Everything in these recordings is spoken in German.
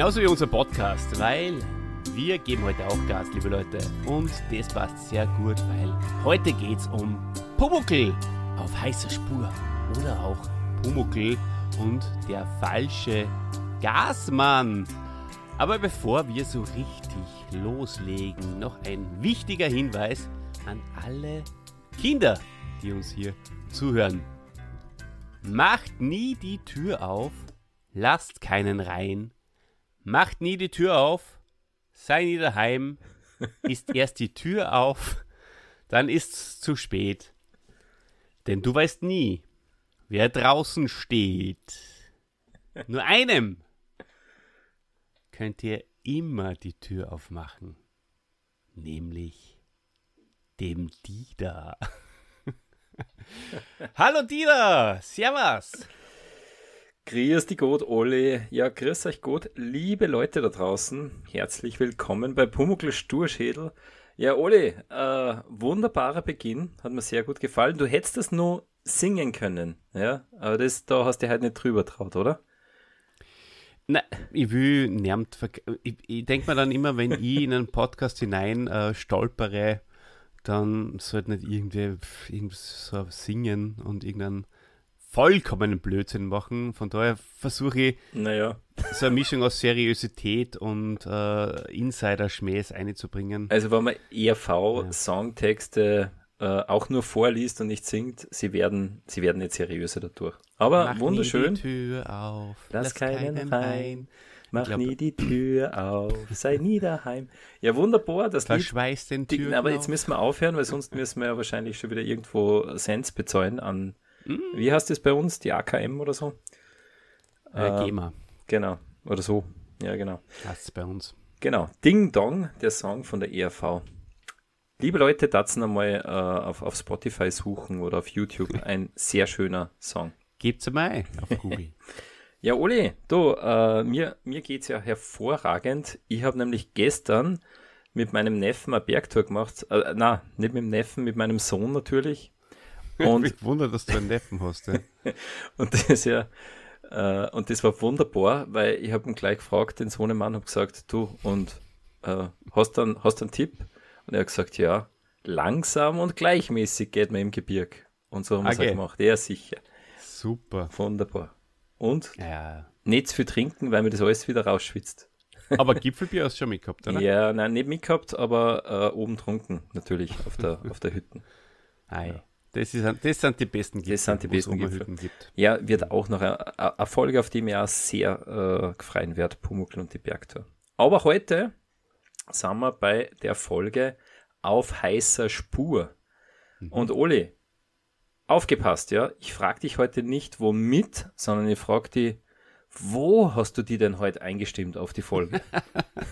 Genauso wie unser Podcast, weil wir geben heute auch Gas, liebe Leute. Und das passt sehr gut, weil heute geht es um Pumuckl auf heißer Spur oder auch Pumuckl und der falsche Gasmann. Aber bevor wir so richtig loslegen, noch ein wichtiger Hinweis an alle Kinder, die uns hier zuhören. Macht nie die Tür auf, lasst keinen rein Macht nie die Tür auf, sei nie daheim, ist erst die Tür auf, dann ist's zu spät. Denn du weißt nie, wer draußen steht. Nur einem könnt ihr immer die Tür aufmachen, nämlich dem Dieter. Hallo Dieter, servus. Grüß die Gott, Olli. Ja, grüß euch gut, liebe Leute da draußen. Herzlich willkommen bei Pumuckl Sturschädel. Ja, Olli, äh, wunderbarer Beginn, hat mir sehr gut gefallen. Du hättest das nur singen können, ja, aber das, da hast du halt nicht drüber traut, oder? Nein, ich will niemand Ich, ich denke mir dann immer, wenn ich in einen Podcast hinein äh, stolpere, dann sollte nicht irgendwie irgendwas so singen und irgendeinen vollkommenen Blödsinn machen. Von daher versuche ich, naja. so eine Mischung aus Seriosität und äh, Insider-Schmähs einzubringen. Also wenn man ERV-Songtexte ja. äh, auch nur vorliest und nicht singt, sie werden, sie werden nicht seriöser dadurch. Aber mach wunderschön. nie die Tür auf, lass, lass keinen, keinen rein. Mach glaub, nie die Tür auf, sei nie daheim. Ja, wunderbar, das Verschweiß Lied. den Türen. Aber jetzt müssen wir aufhören, weil sonst müssen wir ja wahrscheinlich schon wieder irgendwo Sens bezahlen an hm. Wie heißt das bei uns? Die AKM oder so? Äh, äh, GEMA. Genau. Oder so. Ja, genau. Das ist bei uns. Genau. Ding Dong, der Song von der ERV. Liebe Leute, dazu nochmal äh, auf, auf Spotify suchen oder auf YouTube. Ein sehr schöner Song. Gibt's mal auf Google. ja, Oli, du, äh, mir, mir geht's ja hervorragend. Ich habe nämlich gestern mit meinem Neffen eine Bergtour gemacht. Äh, na, nicht mit dem Neffen, mit meinem Sohn natürlich. Und ich wundere, dass du ein Neffen hast. Ja. und das ja, äh, und das war wunderbar, weil ich habe ihn gleich gefragt, den Sohnemann, habe gesagt, du, und äh, hast du einen, hast einen Tipp? Und er hat gesagt, ja, langsam und gleichmäßig geht man im Gebirg. Und so haben wir es okay. gemacht, ja sicher. Super. Wunderbar. Und ja. zu viel trinken, weil mir das alles wieder rausschwitzt. Aber Gipfelbier hast du schon mitgehabt, oder? Ja, nein, nicht mitgehabt, aber äh, oben trunken, natürlich, auf der, auf der Hütten. Ei. Ja. Das, ist, das sind die besten Gipfel, das sind die besten Gipfel. gibt. Ja, wird auch noch eine Folge, auf die mir sehr äh, gefreien wird, Pumuckl und die Bergtour. Aber heute sind wir bei der Folge auf heißer Spur. Mhm. Und Oli, aufgepasst, ja, ich frage dich heute nicht womit, sondern ich frage dich, wo hast du die denn heute eingestimmt auf die Folge?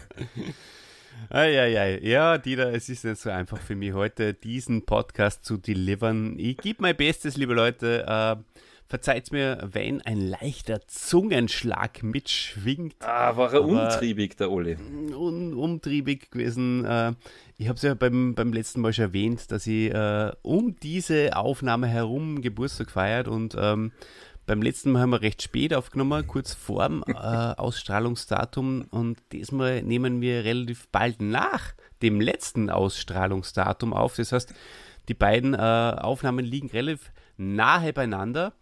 Eieiei. Ja, Dieter, es ist nicht so einfach für mich heute, diesen Podcast zu delivern. Ich gebe mein Bestes, liebe Leute. Äh, verzeiht mir, wenn ein leichter Zungenschlag mitschwingt. Ah, war er umtriebig, der Olli. Un umtriebig gewesen. Äh, ich habe es ja beim, beim letzten Mal schon erwähnt, dass ich äh, um diese Aufnahme herum Geburtstag feiert und ähm, beim letzten Mal haben wir recht spät aufgenommen, kurz vorm äh, Ausstrahlungsdatum und diesmal nehmen wir relativ bald nach dem letzten Ausstrahlungsdatum auf. Das heißt, die beiden äh, Aufnahmen liegen relativ nahe beieinander.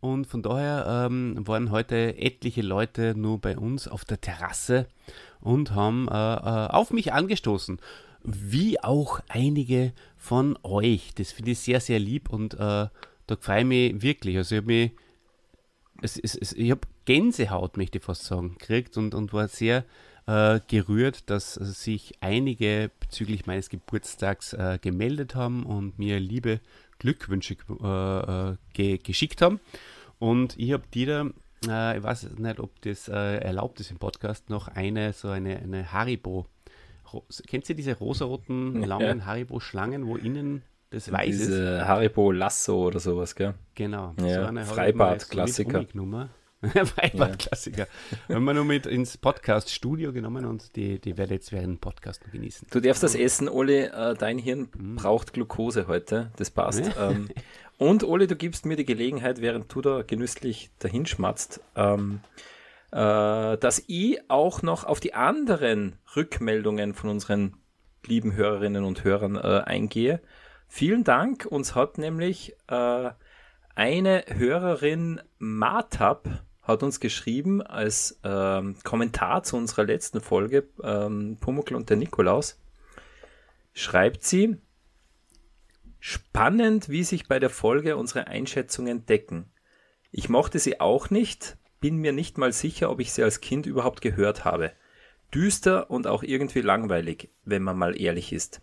Und von daher ähm, waren heute etliche Leute nur bei uns auf der Terrasse und haben äh, äh auf mich angestoßen. Wie auch einige von euch. Das finde ich sehr, sehr lieb und äh, da freue ich mich wirklich. Also ich habe mich es, es, es, ich habe Gänsehaut, möchte ich fast sagen, gekriegt und, und war sehr äh, gerührt, dass sich einige bezüglich meines Geburtstags äh, gemeldet haben und mir liebe Glückwünsche äh, äh ge geschickt haben. Und ich habe dir da äh, ich weiß nicht, ob das äh, erlaubt ist im Podcast, noch eine, so eine, eine Haribo. Ro Kennt ihr diese rosaroten, langen Haribo-Schlangen, wo innen das Weißes. Diese Haribo Lasso oder sowas, gell? Genau. Ja, so Freibad-Klassiker. Freibad-Klassiker. Ja. Haben wir nur mit ins Podcast-Studio genommen und die, die werde jetzt während dem Podcast genießen. Du darfst das essen, Oli. Äh, dein Hirn mhm. braucht Glucose heute. Das passt. Ja. Ähm, und Oli, du gibst mir die Gelegenheit, während du da genüsslich dahinschmatzt, ähm, äh, dass ich auch noch auf die anderen Rückmeldungen von unseren lieben Hörerinnen und Hörern äh, eingehe. Vielen Dank. Uns hat nämlich äh, eine Hörerin Martab hat uns geschrieben als ähm, Kommentar zu unserer letzten Folge ähm, Pumuckl und der Nikolaus. Schreibt sie, spannend, wie sich bei der Folge unsere Einschätzungen decken. Ich mochte sie auch nicht, bin mir nicht mal sicher, ob ich sie als Kind überhaupt gehört habe. Düster und auch irgendwie langweilig, wenn man mal ehrlich ist.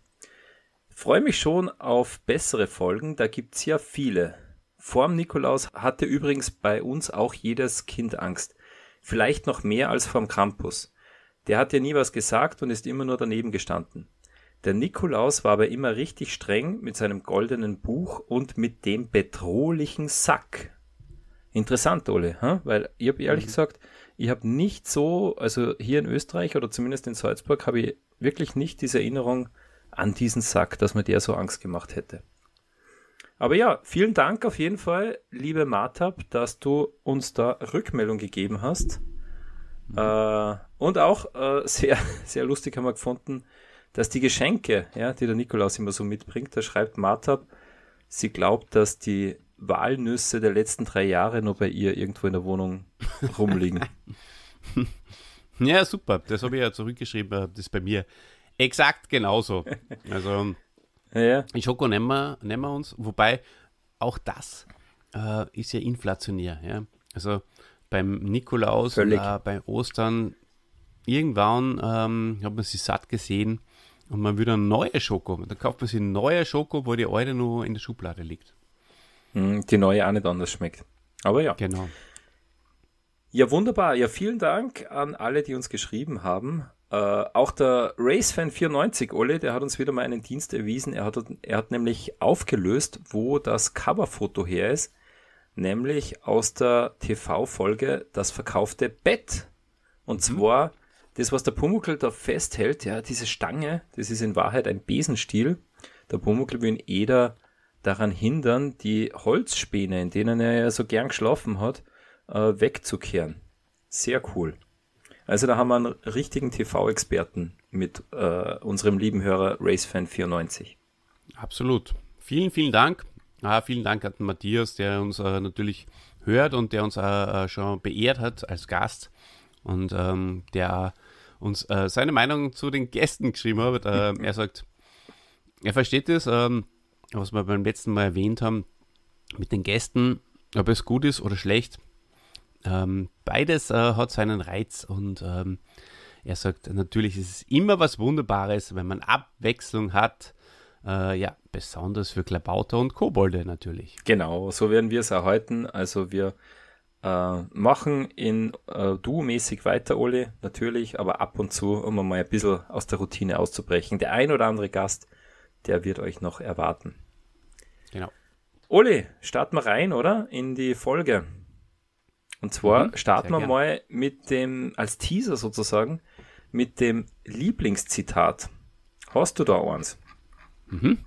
Freue mich schon auf bessere Folgen, da gibt es ja viele. Vorm Nikolaus hatte übrigens bei uns auch jedes Kind Angst. Vielleicht noch mehr als vorm Krampus. Der hat ja nie was gesagt und ist immer nur daneben gestanden. Der Nikolaus war aber immer richtig streng mit seinem goldenen Buch und mit dem bedrohlichen Sack. Interessant, Ole, hm? weil ich habe ehrlich mhm. gesagt, ich habe nicht so, also hier in Österreich oder zumindest in Salzburg, habe ich wirklich nicht diese Erinnerung, an diesen Sack, dass man der so Angst gemacht hätte. Aber ja, vielen Dank auf jeden Fall, liebe Martab, dass du uns da Rückmeldung gegeben hast. Mhm. Äh, und auch äh, sehr, sehr lustig haben wir gefunden, dass die Geschenke, ja, die der Nikolaus immer so mitbringt, da schreibt Martab, sie glaubt, dass die Walnüsse der letzten drei Jahre nur bei ihr irgendwo in der Wohnung rumliegen. ja, super. Das habe ich ja zurückgeschrieben, äh, das bei mir Exakt genauso. Also, ja. in Schoko nehmen wir, nehmen wir uns, wobei auch das äh, ist ja inflationär. Ja? Also beim Nikolaus Völlig. oder bei Ostern, irgendwann ähm, hat man sie satt gesehen und man will eine neue Schoko. Dann kauft man sich neue Schoko, wo die alte nur in der Schublade liegt. Hm, die neue auch nicht anders schmeckt. Aber ja. Genau. Ja, wunderbar. Ja, vielen Dank an alle, die uns geschrieben haben. Äh, auch der RaceFan94, Olle, der hat uns wieder mal einen Dienst erwiesen. Er hat, er hat nämlich aufgelöst, wo das Coverfoto her ist. Nämlich aus der TV-Folge Das verkaufte Bett. Und mhm. zwar das, was der Pumuckl da festhält, ja, diese Stange, das ist in Wahrheit ein Besenstiel. Der Pumuckl will ihn eh Eder daran hindern, die Holzspäne, in denen er ja so gern geschlafen hat, äh, wegzukehren. Sehr cool. Also da haben wir einen richtigen TV-Experten mit äh, unserem lieben Hörer RaceFan94. Absolut. Vielen, vielen Dank. Ah, vielen Dank an Matthias, der uns äh, natürlich hört und der uns äh, äh schon beehrt hat als Gast und ähm, der uns äh, seine Meinung zu den Gästen geschrieben hat. Ähm, er sagt, er versteht es, ähm, was wir beim letzten Mal erwähnt haben, mit den Gästen, ob es gut ist oder schlecht ähm, beides äh, hat seinen Reiz und ähm, er sagt, natürlich ist es immer was Wunderbares, wenn man Abwechslung hat. Äh, ja, besonders für Klabauter und Kobolde natürlich. Genau, so werden wir es erhalten. Also wir äh, machen in äh, Du-mäßig weiter, Ole, natürlich, aber ab und zu, um mal ein bisschen aus der Routine auszubrechen. Der ein oder andere Gast, der wird euch noch erwarten. Genau. Ole, starten wir rein, oder? In die Folge. Und zwar mhm, starten wir gern. mal mit dem, als Teaser sozusagen, mit dem Lieblingszitat. Hast du da eins? Mhm.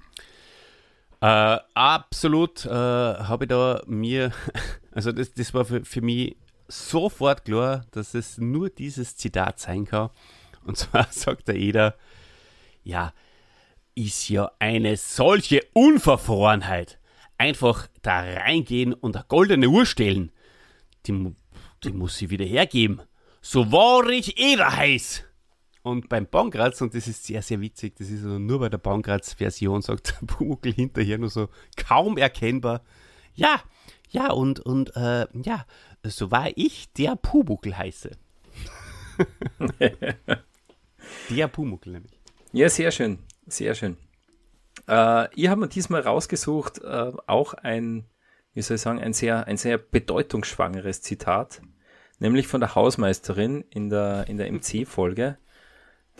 Äh, absolut äh, habe ich da mir, also das, das war für, für mich sofort klar, dass es nur dieses Zitat sein kann. Und zwar sagt der Eder, ja, ist ja eine solche Unverfrorenheit. Einfach da reingehen und eine goldene Uhr stellen die, die muss sie wieder hergeben. So war ich eher heiß. Und beim Bankratz, und das ist sehr, sehr witzig, das ist also nur bei der Bankratz-Version, sagt der Bumukel hinterher nur so kaum erkennbar. Ja, ja, und, und äh, ja, so war ich der Pumuckel heiße. der Pumuckel nämlich. Ja, sehr schön, sehr schön. Äh, ich habe mir diesmal rausgesucht, äh, auch ein wie soll ich sagen, ein sehr, ein sehr bedeutungsschwangeres Zitat, nämlich von der Hausmeisterin in der, in der MC-Folge.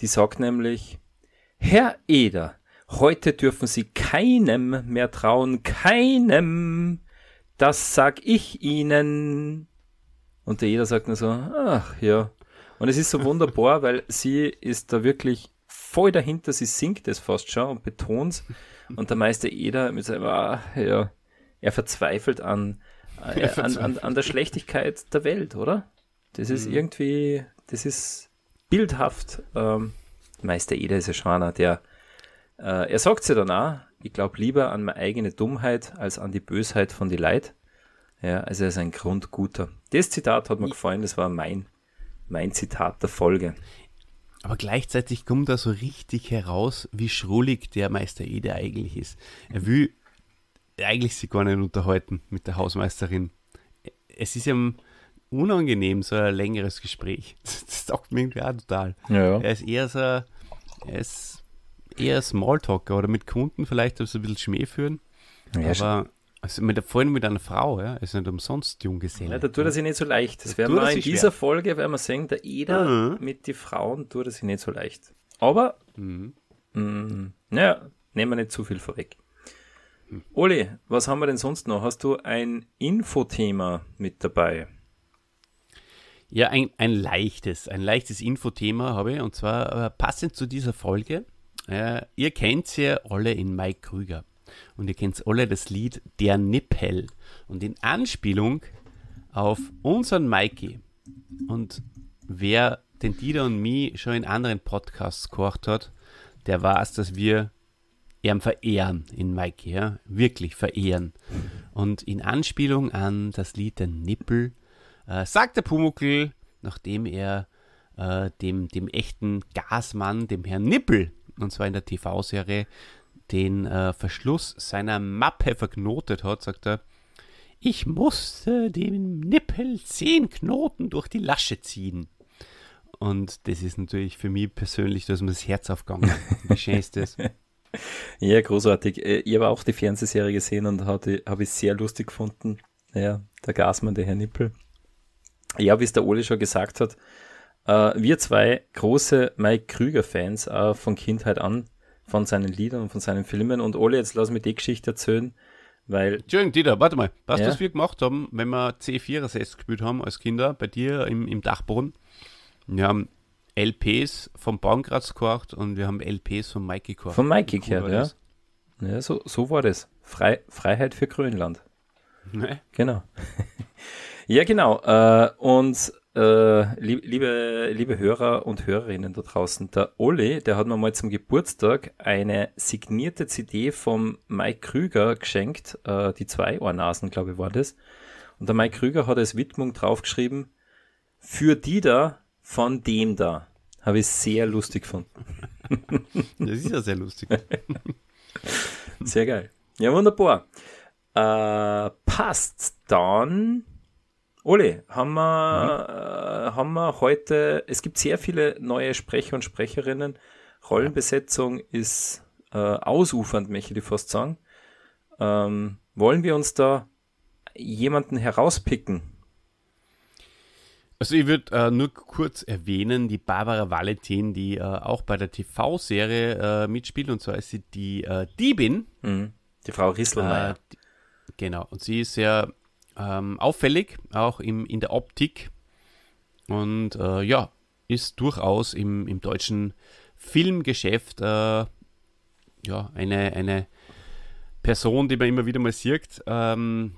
Die sagt nämlich, Herr Eder, heute dürfen Sie keinem mehr trauen, keinem, das sag ich Ihnen. Und der Eder sagt nur so, ach ja. Und es ist so wunderbar, weil sie ist da wirklich voll dahinter, sie singt es fast schon und betont Und der Meister Eder mit seinem, ah, ja er verzweifelt an, er äh, An, an, an, der Schlechtigkeit der Welt, oder? Das ist mhm. irgendwie, das ist bildhaft. Ähm, Meister Eder ist ein Schwaner, der, äh, er sagt sie danach, ich glaube lieber an meine eigene Dummheit als an die Bösheit von die Leid. Ja, also er ist ein Grundguter. Das Zitat hat mir gefallen, das war mein, mein Zitat der Folge. Aber gleichzeitig kommt da so richtig heraus, wie schrullig der Meister Eder eigentlich ist. Er will eigentlich sich gar nicht unterhalten mit der Hausmeisterin. Es ist ihm unangenehm, so ein längeres Gespräch. Das sagt mir irgendwie auch total. Ja. Er ist eher so, er ist eher Smalltalker oder mit Kunden vielleicht so ein bisschen Schmäh führen. Ja, aber also mit, vor allem mit einer Frau, ja, ist nicht umsonst Junggeselle. Ja, da tut er sich nicht so leicht. Das da werden wir in dieser schwer. Folge werden wir sehen, der Eder mhm. mit den Frauen tut er sich nicht so leicht. Aber, mhm. mh, mm, naja, nehmen wir nicht zu viel vorweg. Oli, was haben wir denn sonst noch? Hast du ein Infothema mit dabei? Ja, ein, ein leichtes, ein leichtes Infothema habe ich und zwar äh, passend zu dieser Folge. Äh, ihr kennt ja alle in Mike Krüger und ihr kennt alle das Lied Der Nippel und in Anspielung auf unseren Mikey und wer den Dieter und mich schon in anderen Podcasts gehört hat, der weiß, dass wir Herrn verehren in Mikey, ja? wirklich verehren. Und in Anspielung an das Lied Der Nippel äh, sagt der Pumuckl, nachdem er äh, dem, dem echten Gasmann, dem Herrn Nippel, und zwar in der TV-Serie, den äh, Verschluss seiner Mappe verknotet hat, sagt er, ich musste dem Nippel zehn Knoten durch die Lasche ziehen. Und das ist natürlich für mich persönlich, dass mir das Herz aufgegangen. ist. Wie schön ist das? Ja, großartig. Äh, ich habe auch die Fernsehserie gesehen und habe es sehr lustig gefunden. Ja, der Gasmann, der Herr Nippel. Ja, wie es der Ole schon gesagt hat, äh, wir zwei große Mike Krüger-Fans äh, von Kindheit an, von seinen Liedern und von seinen Filmen. Und Ole, jetzt lass mich die Geschichte erzählen, weil. Entschuldigung, Dieter, warte mal. Was, ja? das wir gemacht haben, wenn wir C4 gespielt haben als Kinder bei dir im, im Dachboden? Wir haben LPs vom Baumgratz gekocht und wir haben LPs von Mikey gekocht. Von Mikey gehört, ja. Ja, so, so war das. Frei, Freiheit für Grönland. Nee. Genau. ja, genau. Äh, und äh, liebe, liebe Hörer und Hörerinnen da draußen, der Olli, der hat mir mal zum Geburtstag eine signierte CD vom Mike Krüger geschenkt. Äh, die zwei Ohrnasen, glaube ich, war das. Und der Mike Krüger hat als Widmung draufgeschrieben, für die da, von dem da. Habe ich sehr lustig gefunden. Das ist ja sehr lustig. Sehr geil. Ja, wunderbar. Äh, passt dann. Ole, haben wir, mhm. äh, haben wir heute, es gibt sehr viele neue Sprecher und Sprecherinnen. Rollenbesetzung ist äh, ausufernd, möchte ich fast sagen. Ähm, wollen wir uns da jemanden herauspicken? Also ich würde äh, nur kurz erwähnen, die Barbara Valentin, die äh, auch bei der TV-Serie äh, mitspielt, und zwar ist sie die äh, Diebin. Mhm. Die Frau Rieselmeier. Äh, die, genau, und sie ist sehr ähm, auffällig, auch im, in der Optik. Und äh, ja, ist durchaus im, im deutschen Filmgeschäft ja, eine, eine Person, die man immer wieder mal sieht, ähm,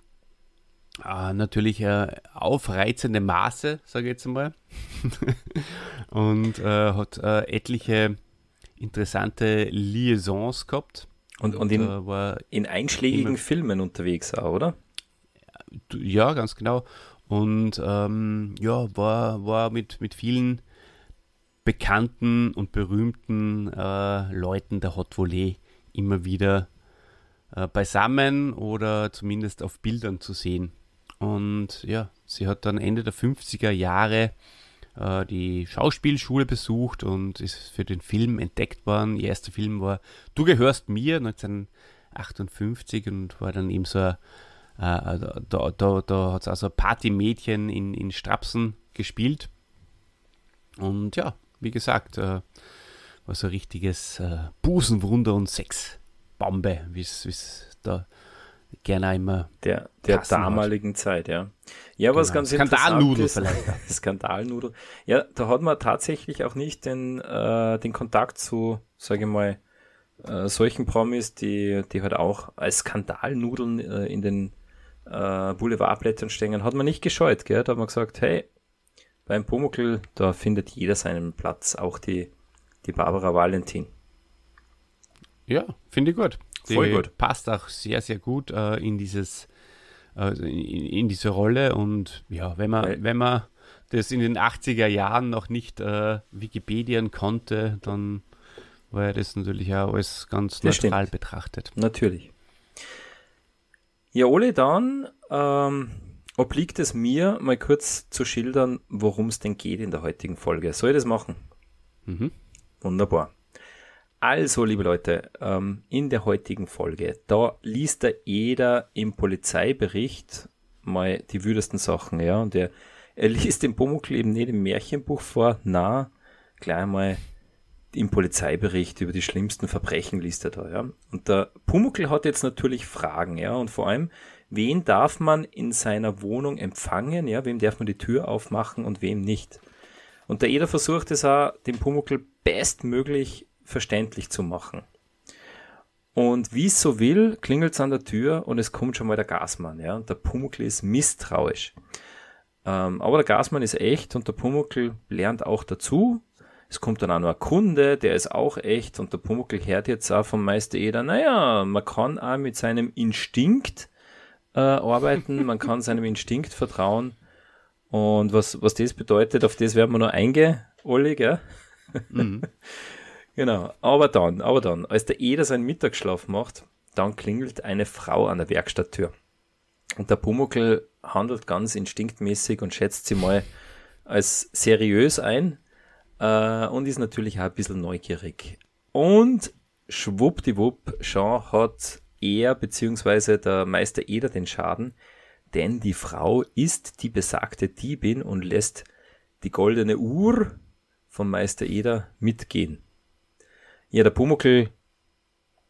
äh, natürlich äh, aufreizende Maße, sage ich jetzt mal. und äh, hat äh, etliche interessante Liaisons gehabt. Und, und, und in, äh, war in einschlägigen immer, Filmen unterwegs auch, oder? Ja, ganz genau. Und ähm, ja, war, war mit, mit vielen bekannten und berühmten äh, Leuten der Hot Volley immer wieder beisammen oder zumindest auf Bildern zu sehen. Und ja, sie hat dann Ende der 50er Jahre äh, die Schauspielschule besucht und ist für den Film entdeckt worden. Ihr erster Film war Du gehörst mir 1958 und war dann eben so äh, da, da, da hat es also Partymädchen in, in Strapsen gespielt. Und ja, wie gesagt, äh, war so ein richtiges äh, Busenwunder und Sexbombe, wie es da Gernheimer. Der, der damaligen hat. Zeit, ja. Ja, was genau. ganz Skandalnudel interessant vielleicht. Skandalnudel. Ja, da hat man tatsächlich auch nicht den, äh, den Kontakt zu, sage ich mal, äh, solchen Promis, die, die halt auch als Skandalnudeln äh, in den äh, Boulevardblättern stehen, hat man nicht gescheut, gell? Da hat man gesagt, hey, beim Pumuckl, da findet jeder seinen Platz, auch die, die Barbara Valentin. Ja, finde ich gut. Die passt auch sehr, sehr gut äh, in dieses also in, in, diese Rolle. Und ja, wenn man, wenn man das in den 80er Jahren noch nicht äh, Wikipedian konnte, dann war ja das natürlich auch alles ganz neutral stimmt. betrachtet. Natürlich. Ja, Ole, dann ähm, obliegt es mir, mal kurz zu schildern, worum es denn geht in der heutigen Folge. Soll ich das machen? Mhm. Wunderbar. Also, liebe Leute, ähm, in der heutigen Folge, da liest der Eder im Polizeibericht mal die wüdesten Sachen, ja, und er, er liest den Pumuckl eben nicht im Märchenbuch vor, na, gleich mal im Polizeibericht über die schlimmsten Verbrechen liest er da, ja. Und der Pumuckl hat jetzt natürlich Fragen, ja, und vor allem, wen darf man in seiner Wohnung empfangen, ja, wem darf man die Tür aufmachen und wem nicht. Und der Eder versucht es auch, den Pumuckl bestmöglich verständlich zu machen. Und wie es so will, klingelt es an der Tür und es kommt schon mal der Gasmann. Ja? Und der Pumuckl ist misstrauisch. Ähm, aber der Gasmann ist echt und der Pumuckl lernt auch dazu. Es kommt dann auch noch ein Kunde, der ist auch echt und der Pumuckl hört jetzt auch vom Meister Eder, naja, man kann auch mit seinem Instinkt äh, arbeiten, man kann seinem Instinkt vertrauen. Und was, was das bedeutet, auf das werden wir noch einge, Olli, gell? Mhm. Genau, aber dann, aber dann, als der Eder seinen Mittagsschlaf macht, dann klingelt eine Frau an der Werkstatttür. Und der Pumuckl handelt ganz instinktmäßig und schätzt sie mal als seriös ein äh, und ist natürlich auch ein bisschen neugierig. Und schwuppdiwupp, schon hat er bzw. der Meister Eder den Schaden, denn die Frau ist die besagte Diebin und lässt die goldene Uhr vom Meister Eder mitgehen. Ja, der Pumuckel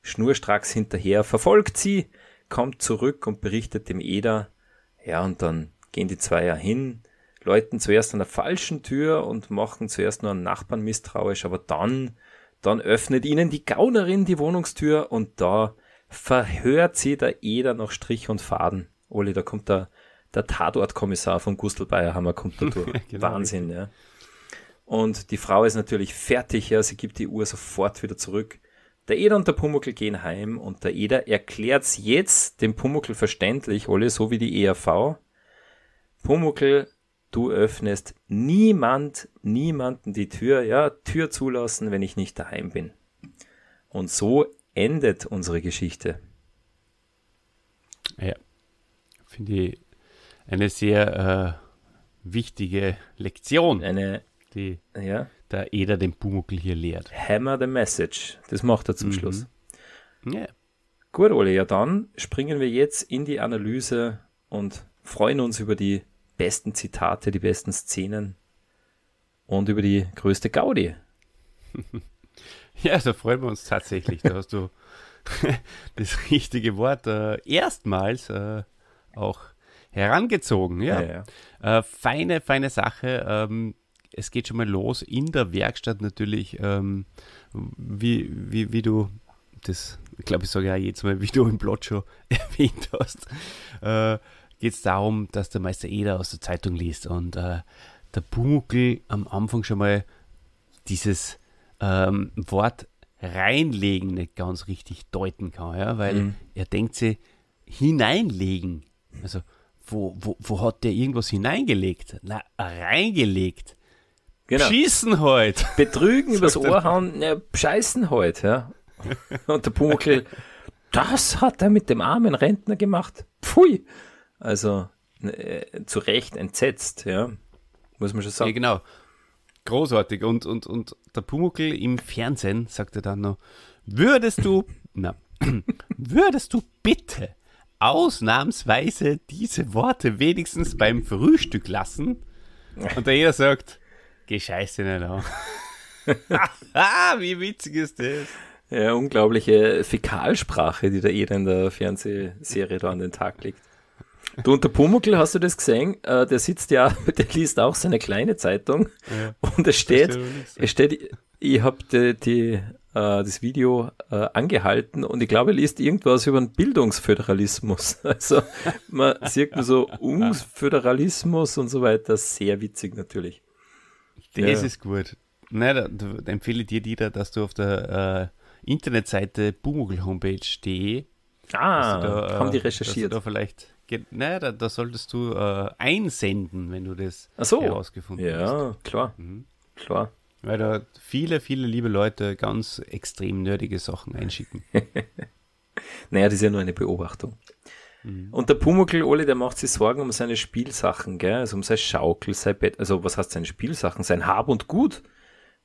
schnurstracks hinterher, verfolgt sie, kommt zurück und berichtet dem Eder. Ja, und dann gehen die zwei ja hin, läuten zuerst an der falschen Tür und machen zuerst nur einen Nachbarn misstrauisch, aber dann, dann öffnet ihnen die Gaunerin die Wohnungstür und da verhört sie der Eder noch Strich und Faden. Oli, da kommt der, der Tatortkommissar von Gustl Bayerhammer kommt da durch. genau. Wahnsinn, ja. Und die Frau ist natürlich fertig, ja, sie gibt die Uhr sofort wieder zurück. Der Eder und der Pumuckel gehen heim und der Eder erklärt's jetzt dem Pumuckel verständlich, alle, so wie die ERV. Pumuckel, du öffnest niemand, niemanden die Tür, ja, Tür zulassen, wenn ich nicht daheim bin. Und so endet unsere Geschichte. Ja, finde ich eine sehr äh, wichtige Lektion. Eine die, ja. der Eder den Pumuckl hier lehrt. Hammer the Message. Das macht er zum mhm. Schluss. Ja. Gut, Ole, ja dann springen wir jetzt in die Analyse und freuen uns über die besten Zitate, die besten Szenen und über die größte Gaudi. Ja, da freuen wir uns tatsächlich. Da hast du das richtige Wort äh, erstmals äh, auch herangezogen. Ja. ja, ja. Äh, feine, feine Sache. Ähm, es geht schon mal los in der Werkstatt natürlich, ähm, wie, wie, wie du das, glaube, ich sage ja jetzt Mal, wie du im Plot schon erwähnt hast, äh, geht es darum, dass der Meister Eder aus der Zeitung liest und äh, der Pumuckl am Anfang schon mal dieses ähm, Wort reinlegen nicht ganz richtig deuten kann, ja? weil mhm. er denkt sie hineinlegen. Also, wo, wo, wo hat der irgendwas hineingelegt? Na, reingelegt. Genau. Schießen heute. Halt. Betrügen, übers Ohr hauen, ja, scheißen heute. Halt, ja. Und der Pumuckl, das hat er mit dem armen Rentner gemacht. Pfui. Also ne, äh, zu Recht entsetzt, ja. Muss man schon sagen. Ja, genau. Großartig. Und, und, und der Pumuckl im Fernsehen sagte dann noch, würdest du, na, würdest du bitte ausnahmsweise diese Worte wenigstens beim Frühstück lassen? Und der jeder sagt, Geh scheiße nicht an. Wie witzig ist das? Ja, unglaubliche Fäkalsprache, die da jeder in der Fernsehserie da an den Tag legt. Du unter der Pumuckl, hast du das gesehen? Äh, der sitzt ja, der liest auch seine kleine Zeitung ja, und es steht, es steht, ich habe die, die äh, das Video äh, angehalten und ich glaube, er liest irgendwas über den Bildungsföderalismus. Also man sieht nur so Ungsföderalismus und so weiter, sehr witzig natürlich. Das ja. ist gut. Nein, da, da, empfehle ich dir, Dieter, dass du auf der äh, Internetseite bumugelhomepage.de Ah, da, äh, haben die recherchiert. Da vielleicht, naja, da, da, solltest du äh, einsenden, wenn du das so. herausgefunden ja, hast. Ja, klar. Mhm. klar. Weil da viele, viele liebe Leute ganz extrem nerdige Sachen einschicken. naja, das ist ja nur eine Beobachtung. Mhm. Und der Pumuckel Ole, der macht sich Sorgen um seine Spielsachen, gell? also um sein Schaukel, sein Bett, also was heißt seine Spielsachen, sein Hab und Gut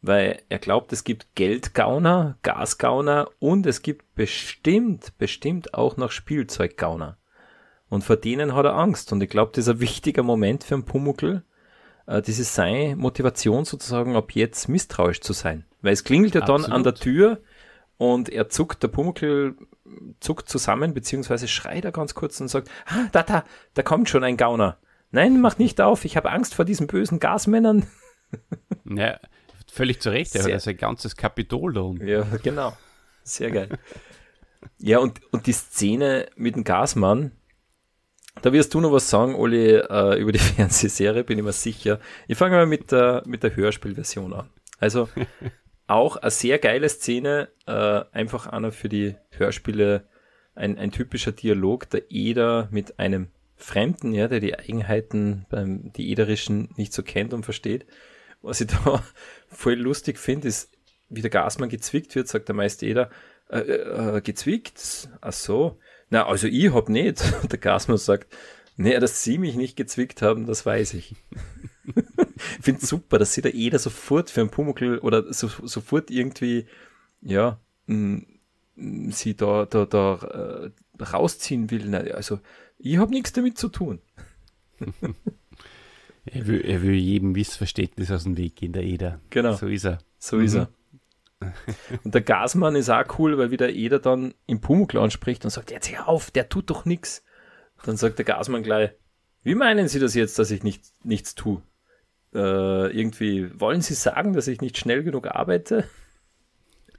weil er glaubt, es gibt Geldgauner, Gasgauner und es gibt bestimmt, bestimmt auch noch Spielzeuggauner. Und vor denen hat er Angst. Und ich glaube, das ist ein wichtiger Moment für einen Pumuckl. Äh, das ist seine Motivation sozusagen, ab jetzt misstrauisch zu sein. Weil es klingelt ja dann Absolut. an der Tür und er zuckt, der Pumuckl zuckt zusammen, beziehungsweise schreit er ganz kurz und sagt, ah, da, da, da kommt schon ein Gauner. Nein, mach nicht auf, ich habe Angst vor diesen bösen Gasmännern. Ja, völlig zu Recht, er Sehr. hat sein ganzes Kapitol da unten. Ja, genau. Sehr geil. ja, und, und die Szene mit dem Gasmann, da wirst du noch was sagen, Olli, äh, über die Fernsehserie, bin ich mir sicher. Ich fange mal mit der, mit der Hörspielversion an. Also, auch eine sehr geile Szene, äh, einfach einer für die Hörspiele, ein, ein typischer Dialog, der Eder mit einem Fremden, ja, der die Eigenheiten beim die Ederischen nicht so kennt und versteht. Was ich da voll lustig finde, ist, wie der Gasmann gezwickt wird, sagt der Meister Eder, äh, äh, äh, gezwickt? Ach so. Na, also ich hab nicht. Der Gasmann sagt, naja, dass Sie mich nicht gezwickt haben, das weiß ich. finde es super, dass sich da jeder sofort für einen Pumuckl oder so, sofort irgendwie, ja, sie da, da, da äh, rausziehen will. Also, ich habe nichts damit zu tun. er, will, er will jedem Missverständnis aus dem Weg gehen, der Eder. Genau. So ist er. So mhm. ist er. Mhm. Und der Gasmann ist auch cool, weil wieder jeder dann im Pumuckl anspricht und sagt, jetzt hör auf, der tut doch nichts. Dann sagt der Gasmann gleich, wie meinen Sie das jetzt, dass ich nicht, nichts tue? Äh, irgendwie, wollen Sie sagen, dass ich nicht schnell genug arbeite?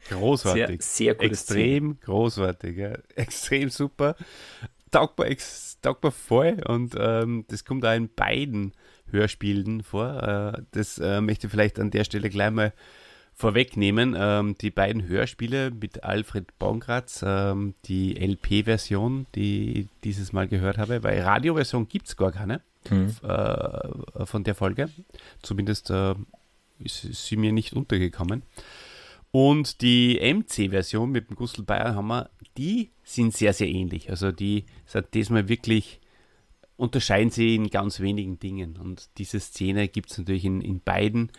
Großartig. Sehr, sehr Extrem Ziel. großartig, ja. extrem super. Taugbar, mir, ex, taugt voll und ähm, das kommt auch in beiden Hörspielen vor. Äh, das äh, möchte ich vielleicht an der Stelle gleich mal vorwegnehmen. Ähm, die beiden Hörspiele mit Alfred Bongratz, ähm, die LP-Version, die ich dieses Mal gehört habe, weil Radioversion gibt es gar keine. Mhm. äh, von der Folge. Zumindest äh, ist, sie mir nicht untergekommen. Und die MC-Version mit dem Gustl Bayerhammer, die sind sehr, sehr ähnlich. Also die sind diesmal wirklich, unterscheiden sie in ganz wenigen Dingen. Und diese Szene gibt es natürlich in, in beiden